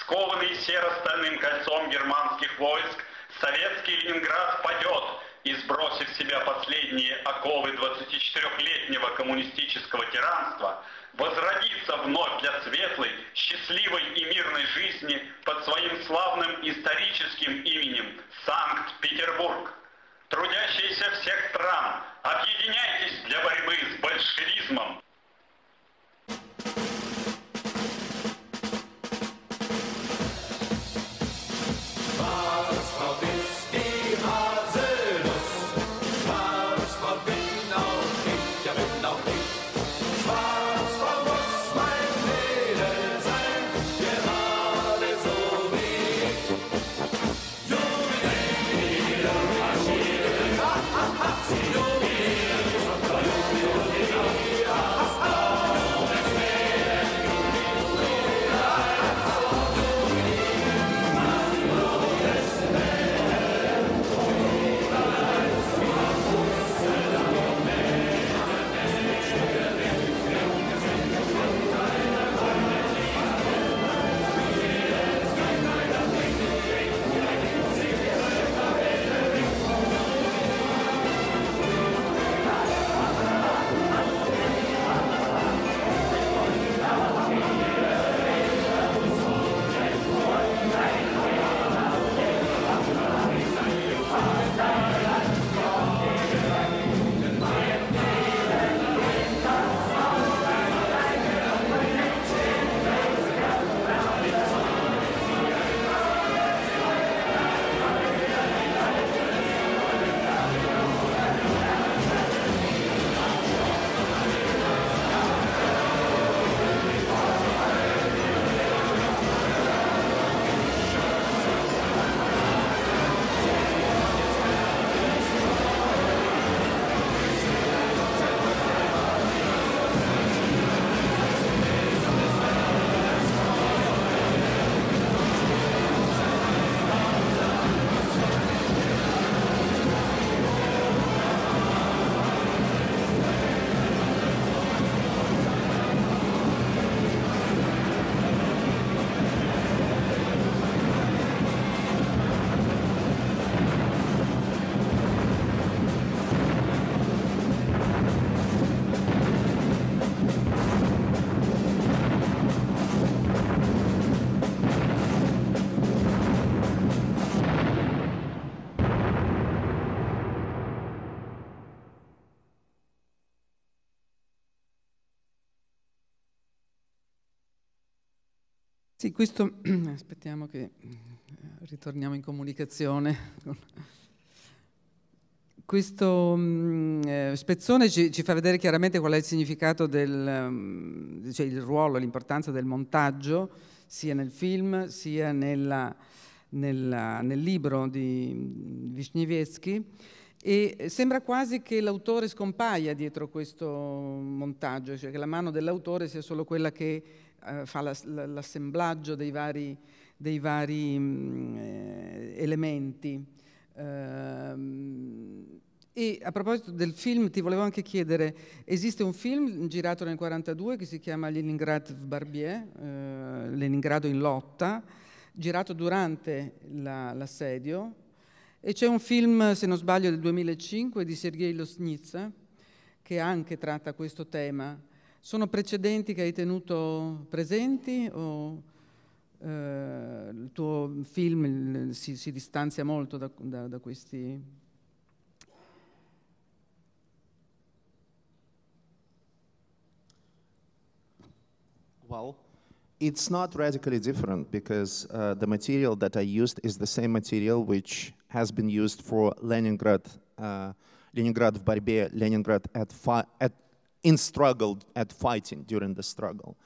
Скованный серо-стальным кольцом германских войск, Советский Ленинград падет, и сбросив себя последние оковы 24-летнего коммунистического тиранства, возродится вновь для светлой, счастливой и мирной жизни под своим славным историческим именем Санкт-Петербург. Трудящиеся всех стран, объединяйтесь для борьбы с большевизмом! Sì, questo aspettiamo che eh, ritorniamo in comunicazione. Questo mm, eh, spezzone ci, ci, fa vedere chiaramente qual è il significato del mm, cioè il ruolo, l'importanza del montaggio sia nel film sia nella, nella, nel libro di Wisniewski e sembra quasi che l'autore scompaia dietro questo montaggio, cioè che la mano dell'autore sia solo quella che eh, fa l'assemblaggio dei vari, dei vari mh, mm, eh, elementi. Ehm, e a proposito del film, ti volevo anche chiedere, esiste un film girato nel 1942 che si chiama Leningrad Barbier, eh, Leningrado in lotta, girato durante la, l'assedio, e c'è un film, se non sbaglio, del 2005 di Sergei Losnitsa, che anche tratta questo tema sono precedenti che hai tenuto presenti o eh, il tuo film si, si distanzia molto da, da, da questi Well, it's not radically different because uh, the material that I used is the same material which has been used for Leningrad, uh, Leningrad в борьбе, Leningrad at, at in struggle at fighting during the struggle.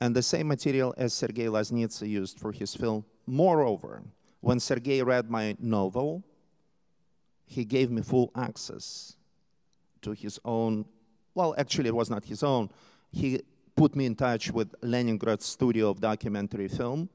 And the same material as Sergei Laznitsa used for his film. Moreover, when Sergei read my novel, he gave me full access to his own, well, actually it was not his own. He put me in touch with Leningrad Studio of Documentary Film,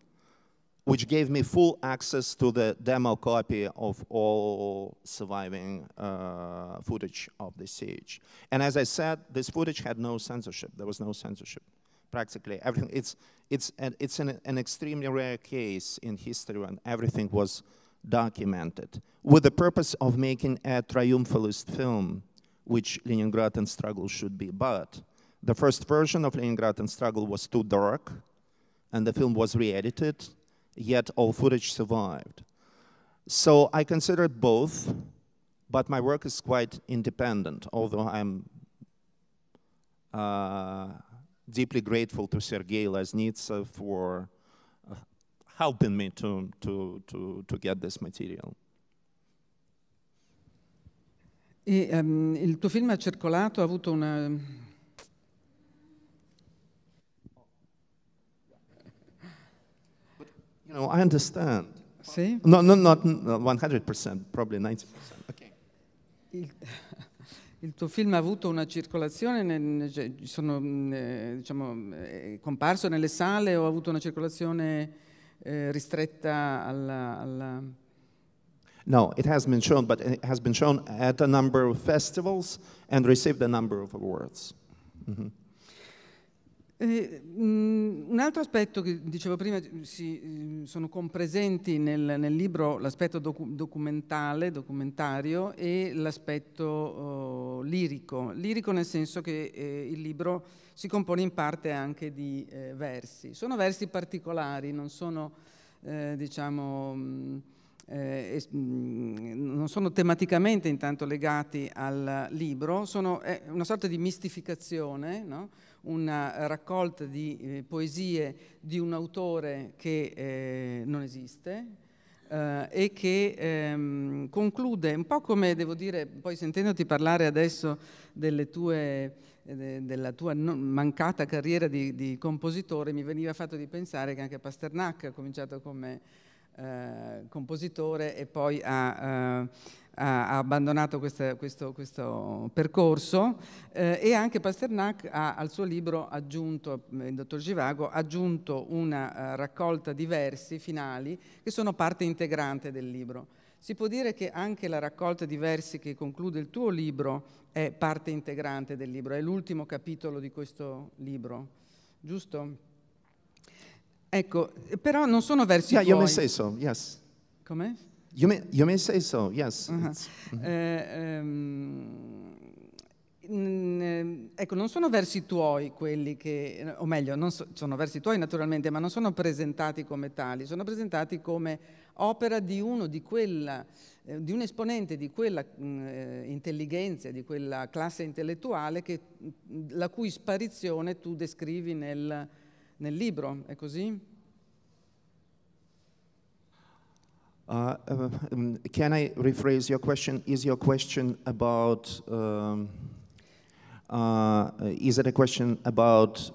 which gave me full access to the demo copy of all surviving uh, footage of the siege. And as I said, this footage had no censorship. There was no censorship, practically. Everything, it's it's, an, it's an, an extremely rare case in history when everything was documented with the purpose of making a triumphalist film, which Leningrad and Struggle should be. But the first version of Leningrad and Struggle was too dark, and the film was re-edited yet all footage survived. So I considered both, but my work is quite independent, although I'm uh, deeply grateful to Sergei Laznitsa for uh, helping me to, to, to, to get this material. E, um, il tuo film ha circolato, ha avuto una No, I understand. Sì? No, no, not 100%, probably 90%. Okay. Il, il, tuo film ha avuto una circolazione, nel, cioè, sono, mm, eh, diciamo, eh, è comparso nelle sale o ha avuto una circolazione eh, ristretta alla, alla... No, it has been shown, but it has been shown at a number of festivals and received a number of awards. Mm -hmm. Eh, mm, un altro aspetto che dicevo prima, si, mm, sono compresenti nel, nel libro l'aspetto docu- documentale, documentario e l'aspetto oh, lirico. Lirico nel senso che eh, il libro si compone in parte anche di eh, versi. Sono versi particolari, non sono, eh, diciamo, mh, mm, eh, es- mh, non sono tematicamente intanto legati al libro, sono una sorta di mistificazione, no? una raccolta di eh, poesie di un autore che eh, non esiste, Uh, e che ehm, conclude un po' come devo dire, poi sentendoti parlare adesso tue, eh, della tua non, mancata carriera di, di, compositore, mi veniva fatto di pensare che anche Pasternak ha cominciato come eh, compositore e poi ha eh, ha, abbandonato questa, questo, questo, percorso eh, e anche Pasternak ha al suo libro aggiunto, eh, il dottor Givago, ha aggiunto una uh, raccolta di versi finali che sono parte integrante del libro. Si può dire che anche la raccolta di versi che conclude il tuo libro è parte integrante del libro, è l'ultimo capitolo di questo libro, giusto? Ecco, però non sono versi yeah, tuoi. Yeah, your essay, so, yes. Come? You may, you may say so, yes. Uh-huh. Mm-hmm. Eh, ehm, ecco, non sono versi tuoi quelli che, o meglio, so, sono versi tuoi naturalmente, ma non sono presentati come tali, sono presentati come opera di uno di quella, eh, di un esponente di quella mh, mm, eh, intelligenza, di quella classe intellettuale che, mm, la cui sparizione tu descrivi nel, nel libro, è così? Sì. Uh, um, um, can I rephrase your question? Is your question about, um, uh, is it a question about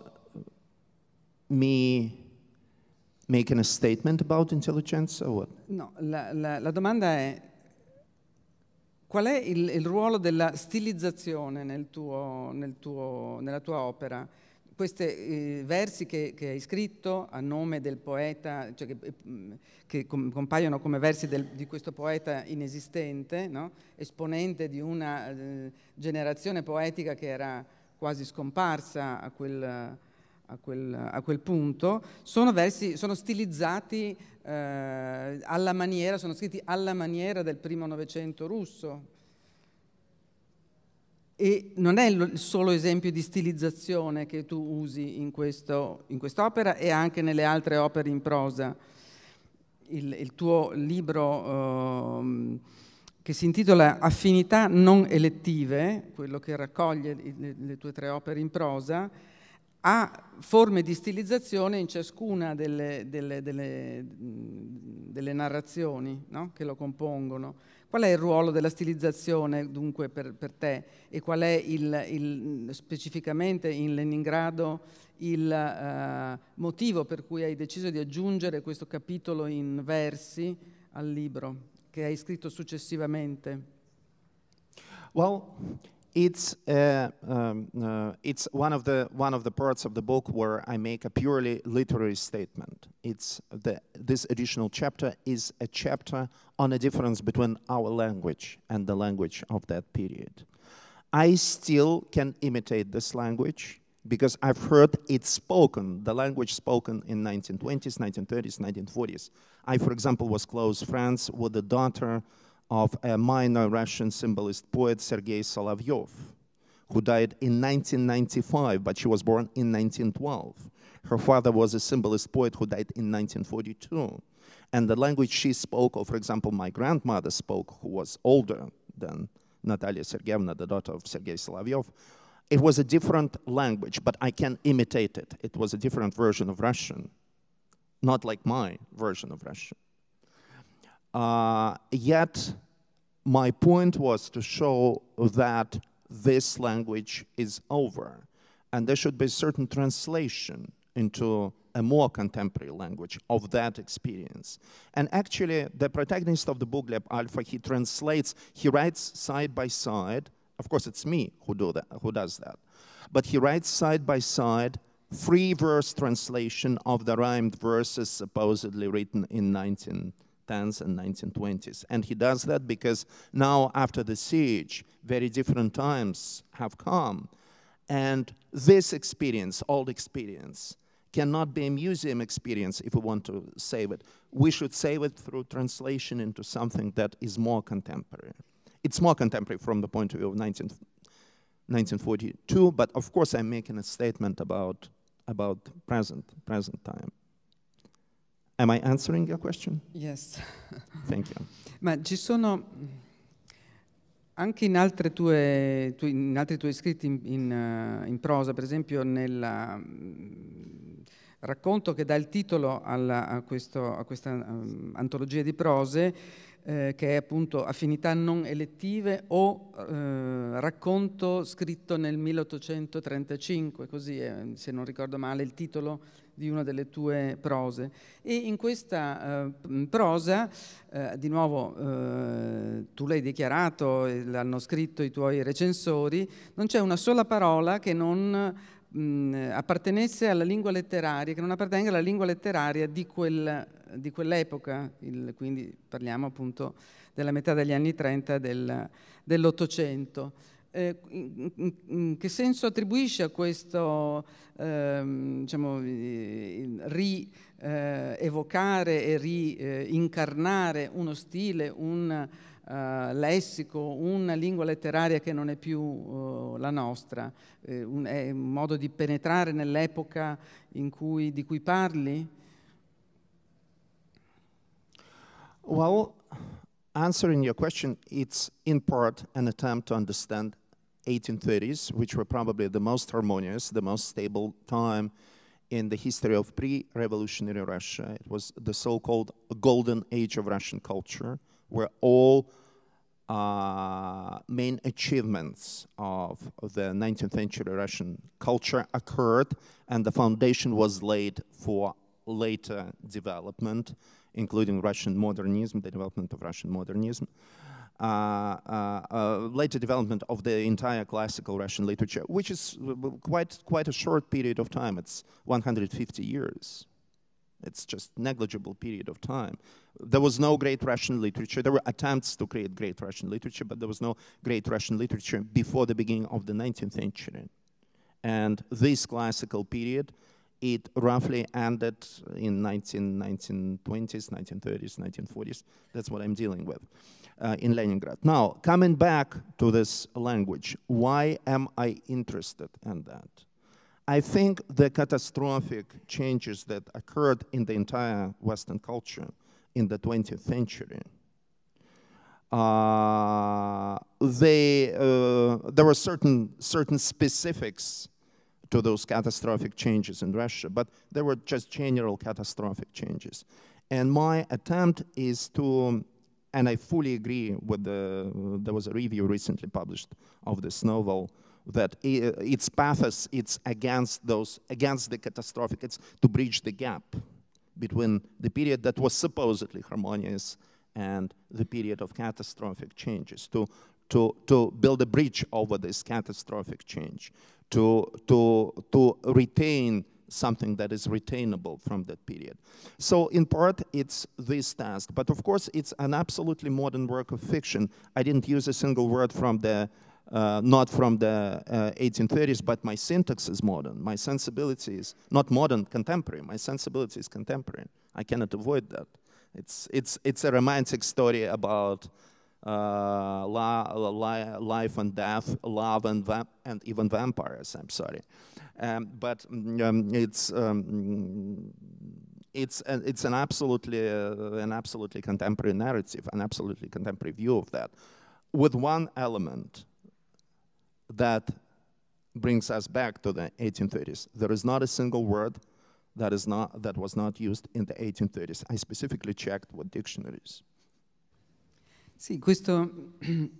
me making a statement about intelligence or what? No, la, la, la domanda è qual è il, il ruolo della stilizzazione nel tuo, nel tuo, nella tua opera? questi eh, versi che, che, hai scritto a nome del poeta, cioè che, eh, mm, che com compaiono come versi del, di questo poeta inesistente, no? esponente di una eh, generazione poetica che era quasi scomparsa a quel, a quel, a quel punto, sono, versi, sono stilizzati eh, alla maniera, sono scritti alla maniera del primo novecento russo e non è il solo esempio di stilizzazione che tu usi in, questo, in quest'opera e anche nelle altre opere in prosa. Il, il tuo libro eh, che si intitola Affinità non elettive, quello che raccoglie le, le tue tre opere in prosa, ha forme di stilizzazione in ciascuna delle, delle, delle, delle narrazioni no? che lo compongono Qual è il ruolo della stilizzazione dunque per, per te e qual è il, il, specificamente in Leningrado il eh, motivo per cui hai deciso di aggiungere questo capitolo in versi al libro che hai scritto successivamente? Well, it's uh, um, uh, it's one of the one of the parts of the book where I make a purely literary statement. It's the this additional chapter is a chapter on a difference between our language and the language of that period. I still can imitate this language because I've heard it spoken, the language spoken in 1920s, 1930s, 1940s. I, for example, was close friends with a daughter of a minor Russian symbolist poet, Sergei Solovyov, who died in 1995, but she was born in 1912. Her father was a symbolist poet who died in 1942. And the language she spoke, or for example, my grandmother spoke, who was older than Natalia Sergeyevna, the daughter of Sergei Solovyov, it was a different language, but I can imitate it. It was a different version of Russian, not like my version of Russian. Uh, yet, my point was to show that this language is over, and there should be certain translation into a more contemporary language of that experience. And actually, the protagonist of the book, Leb Alpha, he translates, he writes side by side. Of course, it's me who, do that, who does that. But he writes side by side free verse translation of the rhymed verses supposedly written in 19. 19- 1910s and 1920s. And he does that because now, after the siege, very different times have come. And this experience, old experience, cannot be a museum experience if we want to save it. We should save it through translation into something that is more contemporary. It's more contemporary from the point of view of 19, 1942, but of course I'm making a statement about, about present, present time. Am I answering your question? Yes. Thank you. Ma ci sono anche in, tue, tu, in altri tuoi scritti in, in, uh, in prosa, per esempio nel uh, mm, racconto che dà il titolo alla, a, questo, a, questa um, antologia di prose, eh, che è appunto Affinità non elettive o eh, Racconto scritto nel 1835, così è, se non ricordo male il titolo di una delle tue prose. E in questa eh, prosa, eh, di nuovo, eh, tu l'hai dichiarato, l'hanno scritto i tuoi recensori, non c'è una sola parola che non mh, appartenesse alla lingua letteraria, che non appartenga alla lingua letteraria di, quel, di quell'epoca, il, quindi parliamo appunto della metà degli anni 30 del, dell'Ottocento. Eh, in, in, in, che senso attribuisce a questo ehm, diciamo, rievocare eh, e riincarnare eh, uno stile, un, uh, lessico, una lingua letteraria che non è più uh, la nostra, eh, un, è un modo di penetrare nell'epoca cui, di cui parli? Well, answering your question, it's in part an attempt to understand 1830s, which were probably the most harmonious, the most stable time in the history of pre-revolutionary Russia. It was the so-called golden age of Russian culture, where all uh, main achievements of the 19th century Russian culture occurred and the foundation was laid for later development, including Russian modernism, the development of Russian modernism, uh, uh, uh later development of the entire classical Russian literature, which is uh, quite, quite a short period of time. It's 150 years. It's just negligible period of time. There was no great Russian literature. There were attempts to create great Russian literature, but there was no great Russian literature before the beginning of the 19th century. And this classical period, it roughly ended in 19, 1920s, 1930s, 1940s. That's what I'm dealing with uh, in Leningrad. Now, coming back to this language, why am I interested in that? I think the catastrophic changes that occurred in the entire Western culture in the 20th century. Uh, they, uh, there were certain, certain specifics to those catastrophic changes in Russia, but they were just general catastrophic changes. And my attempt is to, and I fully agree with the, there was a review recently published of this novel, that uh, its pathos it's against those against the catastrophic it's to bridge the gap between the period that was supposedly harmonious and the period of catastrophic changes to to to build a bridge over this catastrophic change to to to retain something that is retainable from that period. So in part, it's this task. But of course, it's an absolutely modern work of fiction. I didn't use a single word from the uh, not from the uh, 1830s, but my syntax is modern. My sensibility is not modern, contemporary. My sensibility is contemporary. I cannot avoid that. It's, it's, it's a romantic story about uh, la, la, life and death, love and, and even vampires, I'm sorry. Um, but um, it's, um, it's, an, uh, it's an, absolutely, uh, an absolutely contemporary narrative, an absolutely contemporary view of that, with one element that brings us back to the 1830s. There is not a single word that, is not, that was not used in the 1830s. I specifically checked what dictionaries. Sì, questo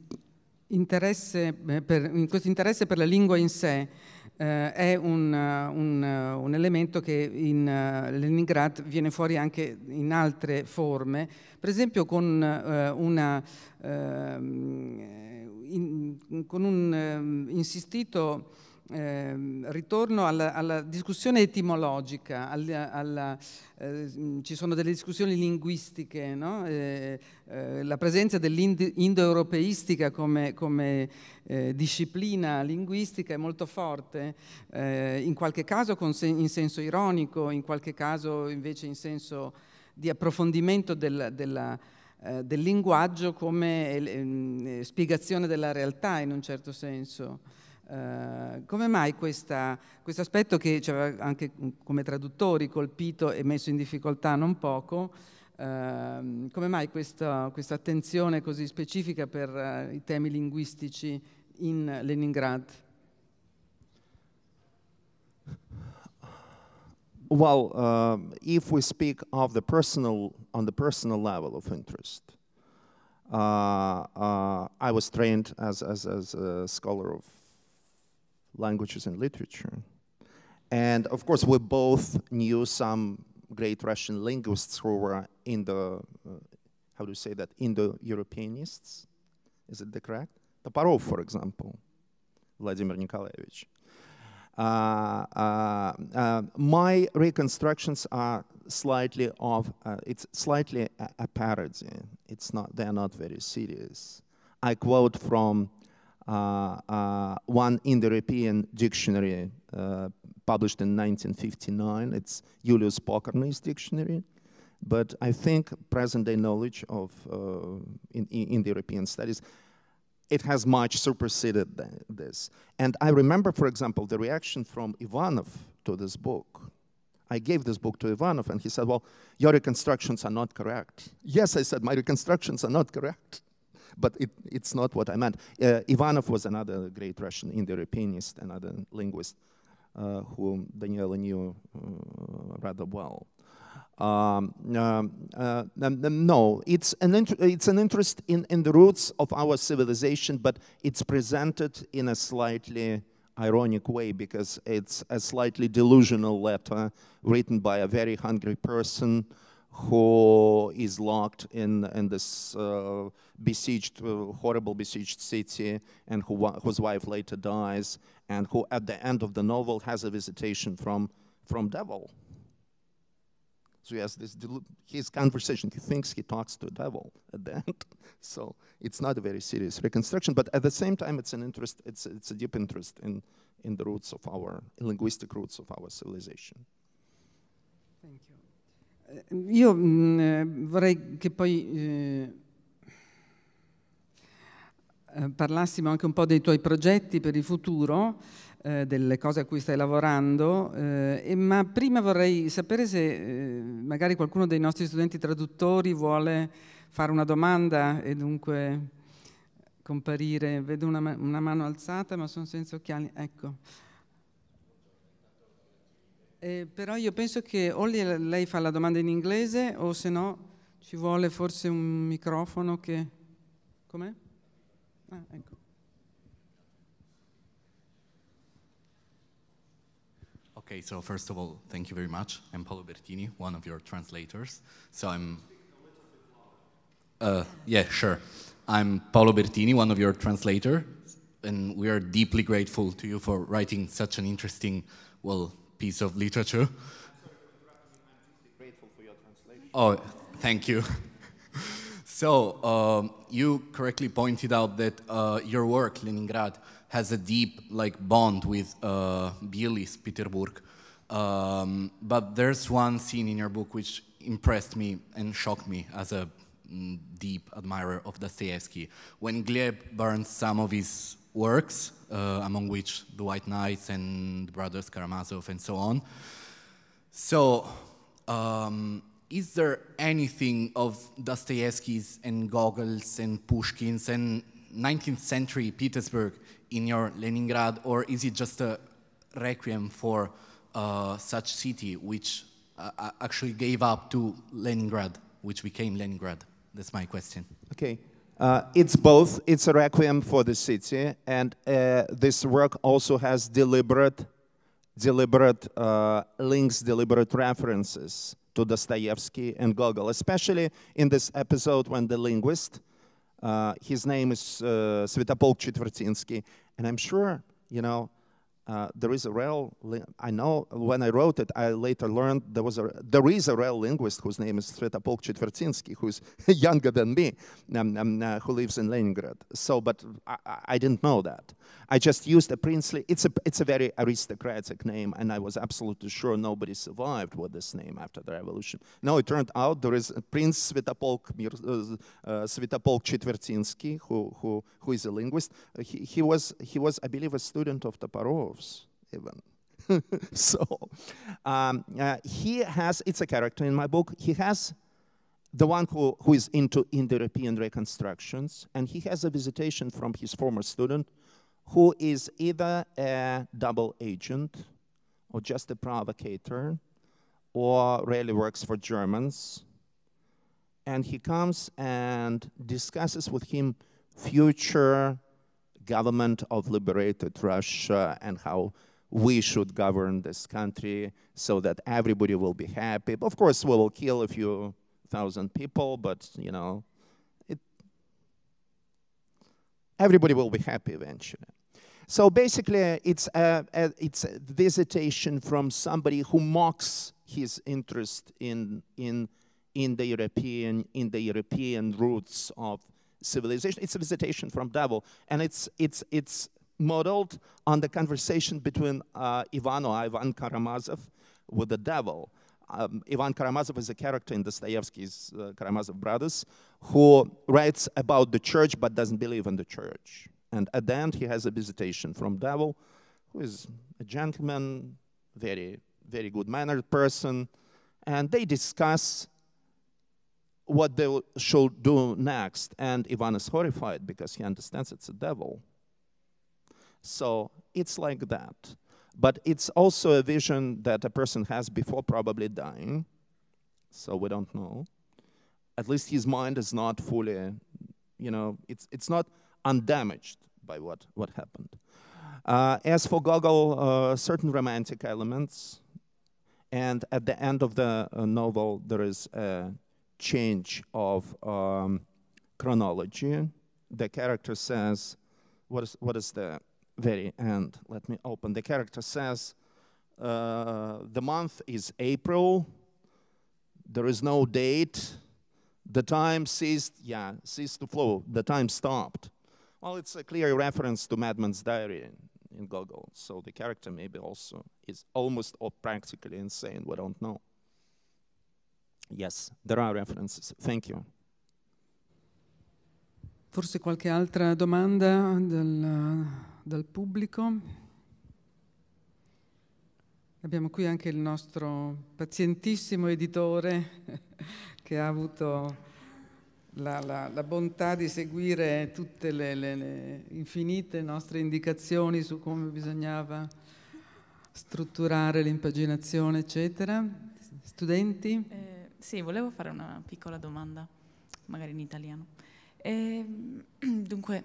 interesse eh, per, questo interesse per la lingua in sé eh, è un, un, un, elemento che in eh, Leningrad viene fuori anche in altre forme, per esempio con uh, una... Uh, in, con un ehm, insistito eh, ritorno alla, alla, discussione etimologica, alla, alla, eh, ci sono delle discussioni linguistiche, no? eh, eh la presenza dell'indoeuropeistica come, come eh, disciplina linguistica è molto forte, eh, in qualche caso sen in senso ironico, in qualche caso invece in senso di approfondimento del, della eh, del linguaggio come eh, mm, eh, spiegazione della realtà in un certo senso. Uh, come mai questo aspetto che ci aveva anche mm, come traduttori colpito e messo in difficoltà non poco, uh, come mai questa, attenzione così specifica per uh, i temi linguistici in Leningrad? Well, um, if we speak of the personal, on the personal level of interest, uh, uh, I was trained as, as, as a scholar of languages and literature. And of course, we both knew some great Russian linguists who were in the, uh, how do you say that, Indo-Europeanists? Is it the correct? Taparov, for example, Vladimir Nikolaevich. Uh, uh, uh, my reconstructions are slightly of it's slightly a, a, parody. It's not they are not very serious. I quote from one Indo-European dictionary published in 1959. It's Julius Pockerny's dictionary. But I think present-day knowledge of uh, in, in, in the European studies it has much superseded this. And I remember, for example, the reaction from Ivanov to this book. I gave this book to Ivanov, and he said, Well, your reconstructions are not correct. Yes, I said, My reconstructions are not correct. But it, it's not what I meant. Uh, Ivanov was another great Russian Indo Europeanist, another linguist uh, whom Daniela knew uh, rather well. Um, um, uh, um, um, no, it's an, it's an interest in, in the roots of our civilization, but it's presented in a slightly ironic way because it's a slightly delusional letter written by a very hungry person who is locked in, in this uh, besieged, uh, horrible besieged city and who, whose wife later dies and who at the end of the novel has a visitation from, from devil. So he has this his conversation. He thinks he talks to a devil at the end. so it's not a very serious reconstruction, but at the same time, it's an interest. It's it's a deep interest in in the roots of our linguistic roots of our civilization. Thank you. Uh, io mh, mm, eh, vorrei che poi eh, eh, parlassimo anche un po' dei tuoi progetti per il futuro. eh, delle cose a cui stai lavorando, eh, ma prima vorrei sapere se eh, magari qualcuno dei nostri studenti traduttori vuole fare una domanda e dunque comparire. Vedo una, una mano alzata ma sono senza occhiali, ecco. Eh, però io penso che o lei fa la domanda in inglese o se no ci vuole forse un microfono che... Com'è? Ah, ecco. Okay, so first of all, thank you very much. I'm Paolo Bertini, one of your translators. So I'm. Uh, yeah, sure. I'm Paolo Bertini, one of your translators, and we are deeply grateful to you for writing such an interesting, well, piece of literature. Grateful for your translation. Oh, thank you. so um, you correctly pointed out that uh, your work, Leningrad has a deep like bond with uh, Bielis, Peterburg. Um, but there's one scene in your book which impressed me and shocked me as a mm, deep admirer of Dostoevsky. When Gleb burns some of his works, uh, among which The White Knights and the Brothers Karamazov and so on. So, um, is there anything of Dostoevsky's and Gogol's and Pushkin's and 19th century Petersburg in your Leningrad, or is it just a requiem for uh, such city which uh, actually gave up to Leningrad, which became Leningrad? That's my question. Okay. Uh, it's both. It's a requiem for the city, and uh, this work also has deliberate, deliberate uh, links, deliberate references to Dostoevsky and Gogol, especially in this episode when the linguist uh, his name is uh, Svetopolk Chetvertinsky, and I'm sure, you know, uh, there is a real, I know when I wrote it, I later learned there was a, there is a real linguist whose name is Svetopolk Chetvertinsky, who's younger than me, um, um, uh, who lives in Leningrad. So, but I, I, didn't know that. I just used a princely, it's a, it's a very aristocratic name, and I was absolutely sure nobody survived with this name after the revolution. No, it turned out there is Prince Svetopolk, uh, uh Svetopolk Chetvertinsky, who, who, who is a linguist. He, he, was, he was, I believe, a student of Taparov dwarves even. so um, uh, he has, it's a character in my book, he has the one who, who is into Indo-European reconstructions, and he has a visitation from his former student who is either a double agent or just a provocateur or really works for Germans. And he comes and discusses with him future government of liberated Russia and how we should govern this country so that everybody will be happy. Of course, we will kill a few thousand people, but you know, it, everybody will be happy eventually. So basically, it's a, a, it's a visitation from somebody who mocks his interest in in in the European in the European roots of civilization. It's a visitation from devil, and it's, it's, it's modeled on the conversation between uh, or Ivan Karamazov, with the devil. Um, Ivan Karamazov is a character in Dostoevsky's uh, Karamazov Brothers who writes about the church but doesn't believe in the church. And at the end, he has a visitation from devil, who is a gentleman, very, very good-mannered person, and they discuss what they should do next. And Ivan is horrified because he understands it's a devil. So it's like that. But it's also a vision that a person has before probably dying. So we don't know. At least his mind is not fully, you know, it's, it's not undamaged by what, what happened. Uh, as for Gogol, uh, certain romantic elements. And at the end of the uh, novel, there is a change of um, chronology. The character says, what is, what is the very end? Let me open. The character says, uh, the month is April. There is no date. The time ceased, yeah, ceased to flow. The time stopped. Well, it's a clear reference to Madman's diary in Gogol. So the character maybe also is almost or practically insane. We don't know. Yes, there are references. Thank you. Forse qualche altra domanda dal, dal pubblico? Abbiamo qui anche il nostro pazientissimo editore che ha avuto la, la, la, bontà di seguire tutte le, le, le, infinite nostre indicazioni su come bisognava strutturare l'impaginazione, eccetera. Studenti? Eh. Sì, volevo fare una piccola domanda, magari in italiano. E, ehm, dunque,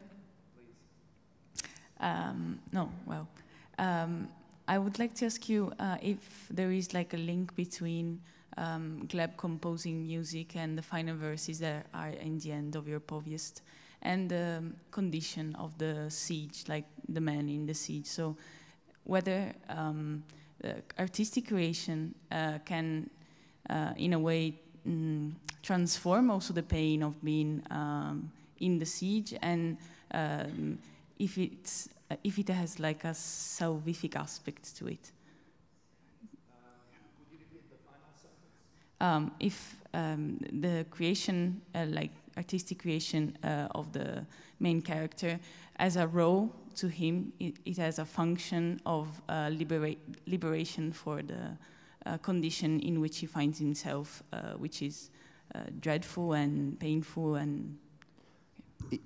um, no, Um, I would like to ask you uh, if there is like a link between um, Gleb composing music and the final verses that are in the end of your poem, and the condition of the siege, like the men in the siege. So whether um, artistic creation uh, can uh, in a way, mm, transform also the pain of being um, in the siege. And um, if, it's, uh, if it has like a salvific aspect to it. Um, if um, the creation, uh, like artistic creation uh, of the main character, as a role to him, it, it has a function of uh, libera liberation for the uh, condition in which he finds himself, uh, which is uh, dreadful and painful and.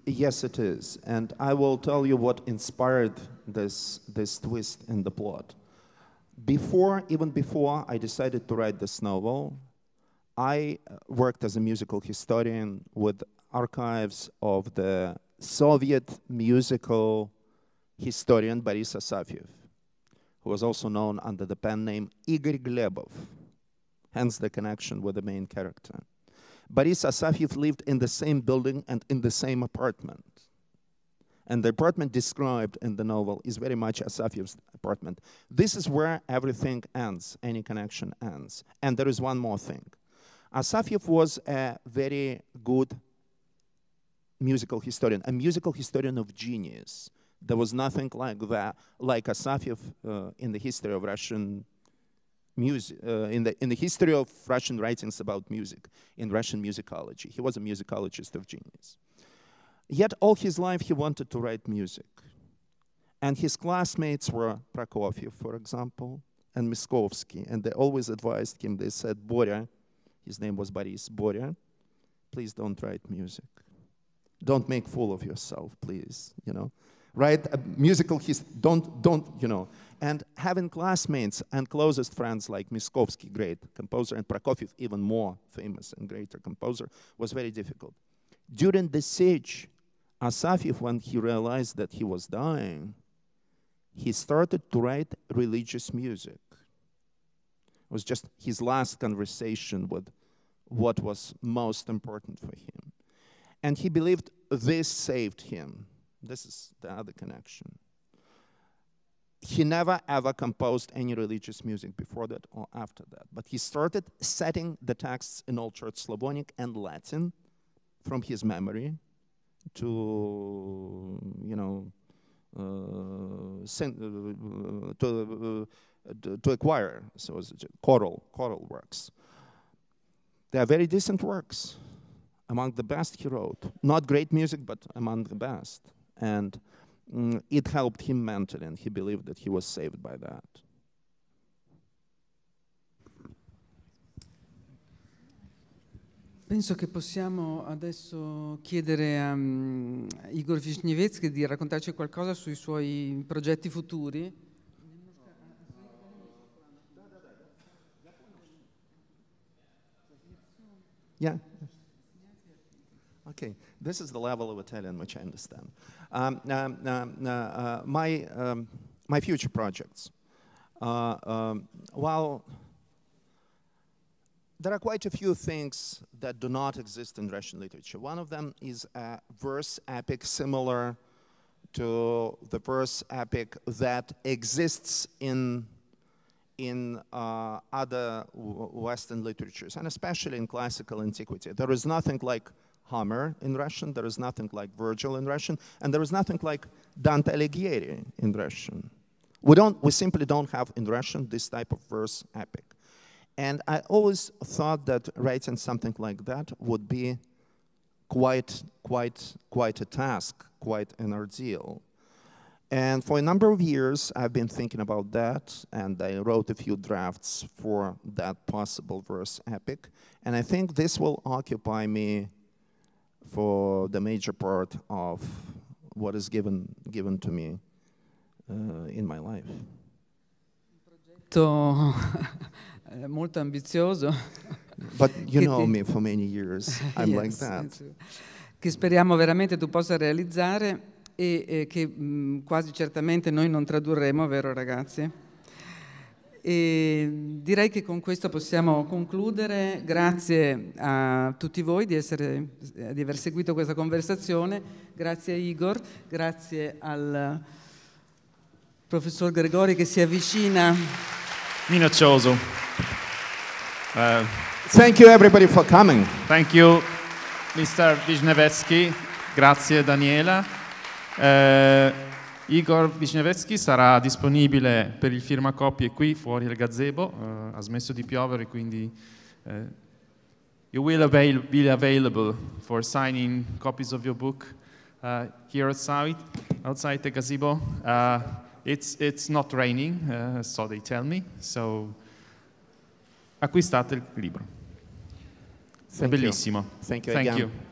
Yes, it is, and I will tell you what inspired this this twist in the plot. Before, even before I decided to write this novel, I uh, worked as a musical historian with archives of the Soviet musical historian Boris Asafiev who was also known under the pen name Igor Glebov, hence the connection with the main character. Boris Asafiev lived in the same building and in the same apartment. And the apartment described in the novel is very much Asafiev's apartment. This is where everything ends, any connection ends. And there is one more thing. Asafiev was a very good musical historian, a musical historian of genius. There was nothing like that, like Asafiev uh, in the history of Russian music, uh, in, the, in the history of Russian writings about music, in Russian musicology. He was a musicologist of genius. Yet all his life he wanted to write music. And his classmates were Prokofiev, for example, and Miskovsky, and they always advised him, they said, Borya, his name was Boris, Borya, please don't write music. Don't make fool of yourself, please, you know right? A musical history, don't, don't, you know. And having classmates and closest friends like Miskovsky, great composer, and Prokofiev, even more famous and greater composer, was very difficult. During the siege, Asafiev, when he realized that he was dying, he started to write religious music. It was just his last conversation with what was most important for him. And he believed this saved him. This is the other connection. He never ever composed any religious music before that or after that, but he started setting the texts in Old Church Slavonic and Latin from his memory to, you know, uh, uh to, uh, to, acquire, so choral, choral works. They are very decent works, among the best he wrote. Not great music, but among the best and mm, it helped him mentally, and he believed that he was saved by that. Penso che possiamo adesso chiedere a um, Igor Vishnevetsky di raccontarci qualcosa sui suoi progetti futuri. Yeah. Okay, this is the level of Italian which I understand. Um, um, um uh, uh, my, um, my future projects. Uh, well, there are quite a few things that do not exist in Russian literature. One of them is a verse epic similar to the verse epic that exists in, in uh, other Western literatures, and especially in classical antiquity. There is nothing like Homer in Russian, there is nothing like Virgil in Russian, and there is nothing like Dante Alighieri in Russian. We, don't, we simply don't have in Russian this type of verse epic. And I always thought that writing something like that would be quite, quite, quite a task, quite an ordeal. And for a number of years, I've been thinking about that, and I wrote a few drafts for that possible verse epic. And I think this will occupy me for the major part of what is given, given to me uh, in my life. progetto eh, molto ambizioso. But you know me for many years, I'm yes, like that. Che speriamo veramente tu possa realizzare e, e che mh, mm, quasi certamente noi non tradurremo, vero ragazzi? E direi che con questo possiamo concludere. Grazie a tutti voi di, essere, di aver seguito questa conversazione. Grazie a Igor, grazie al professor Gregori che si avvicina. Minaccioso. Uh, thank you everybody for coming. Thank you, Mr. Wisniewski. Grazie Daniela. Uh, Igor Wisniewski sarà disponibile per il firmacopie qui fuori il gazebo, uh, ha smesso di piovere quindi uh, you will avail be available for signing copies of your book uh, here outside, outside the gazebo. Uh, it's, it's not raining, uh, so they tell me, so acquistate il libro. Thank È bellissimo. You. Thank you. Thank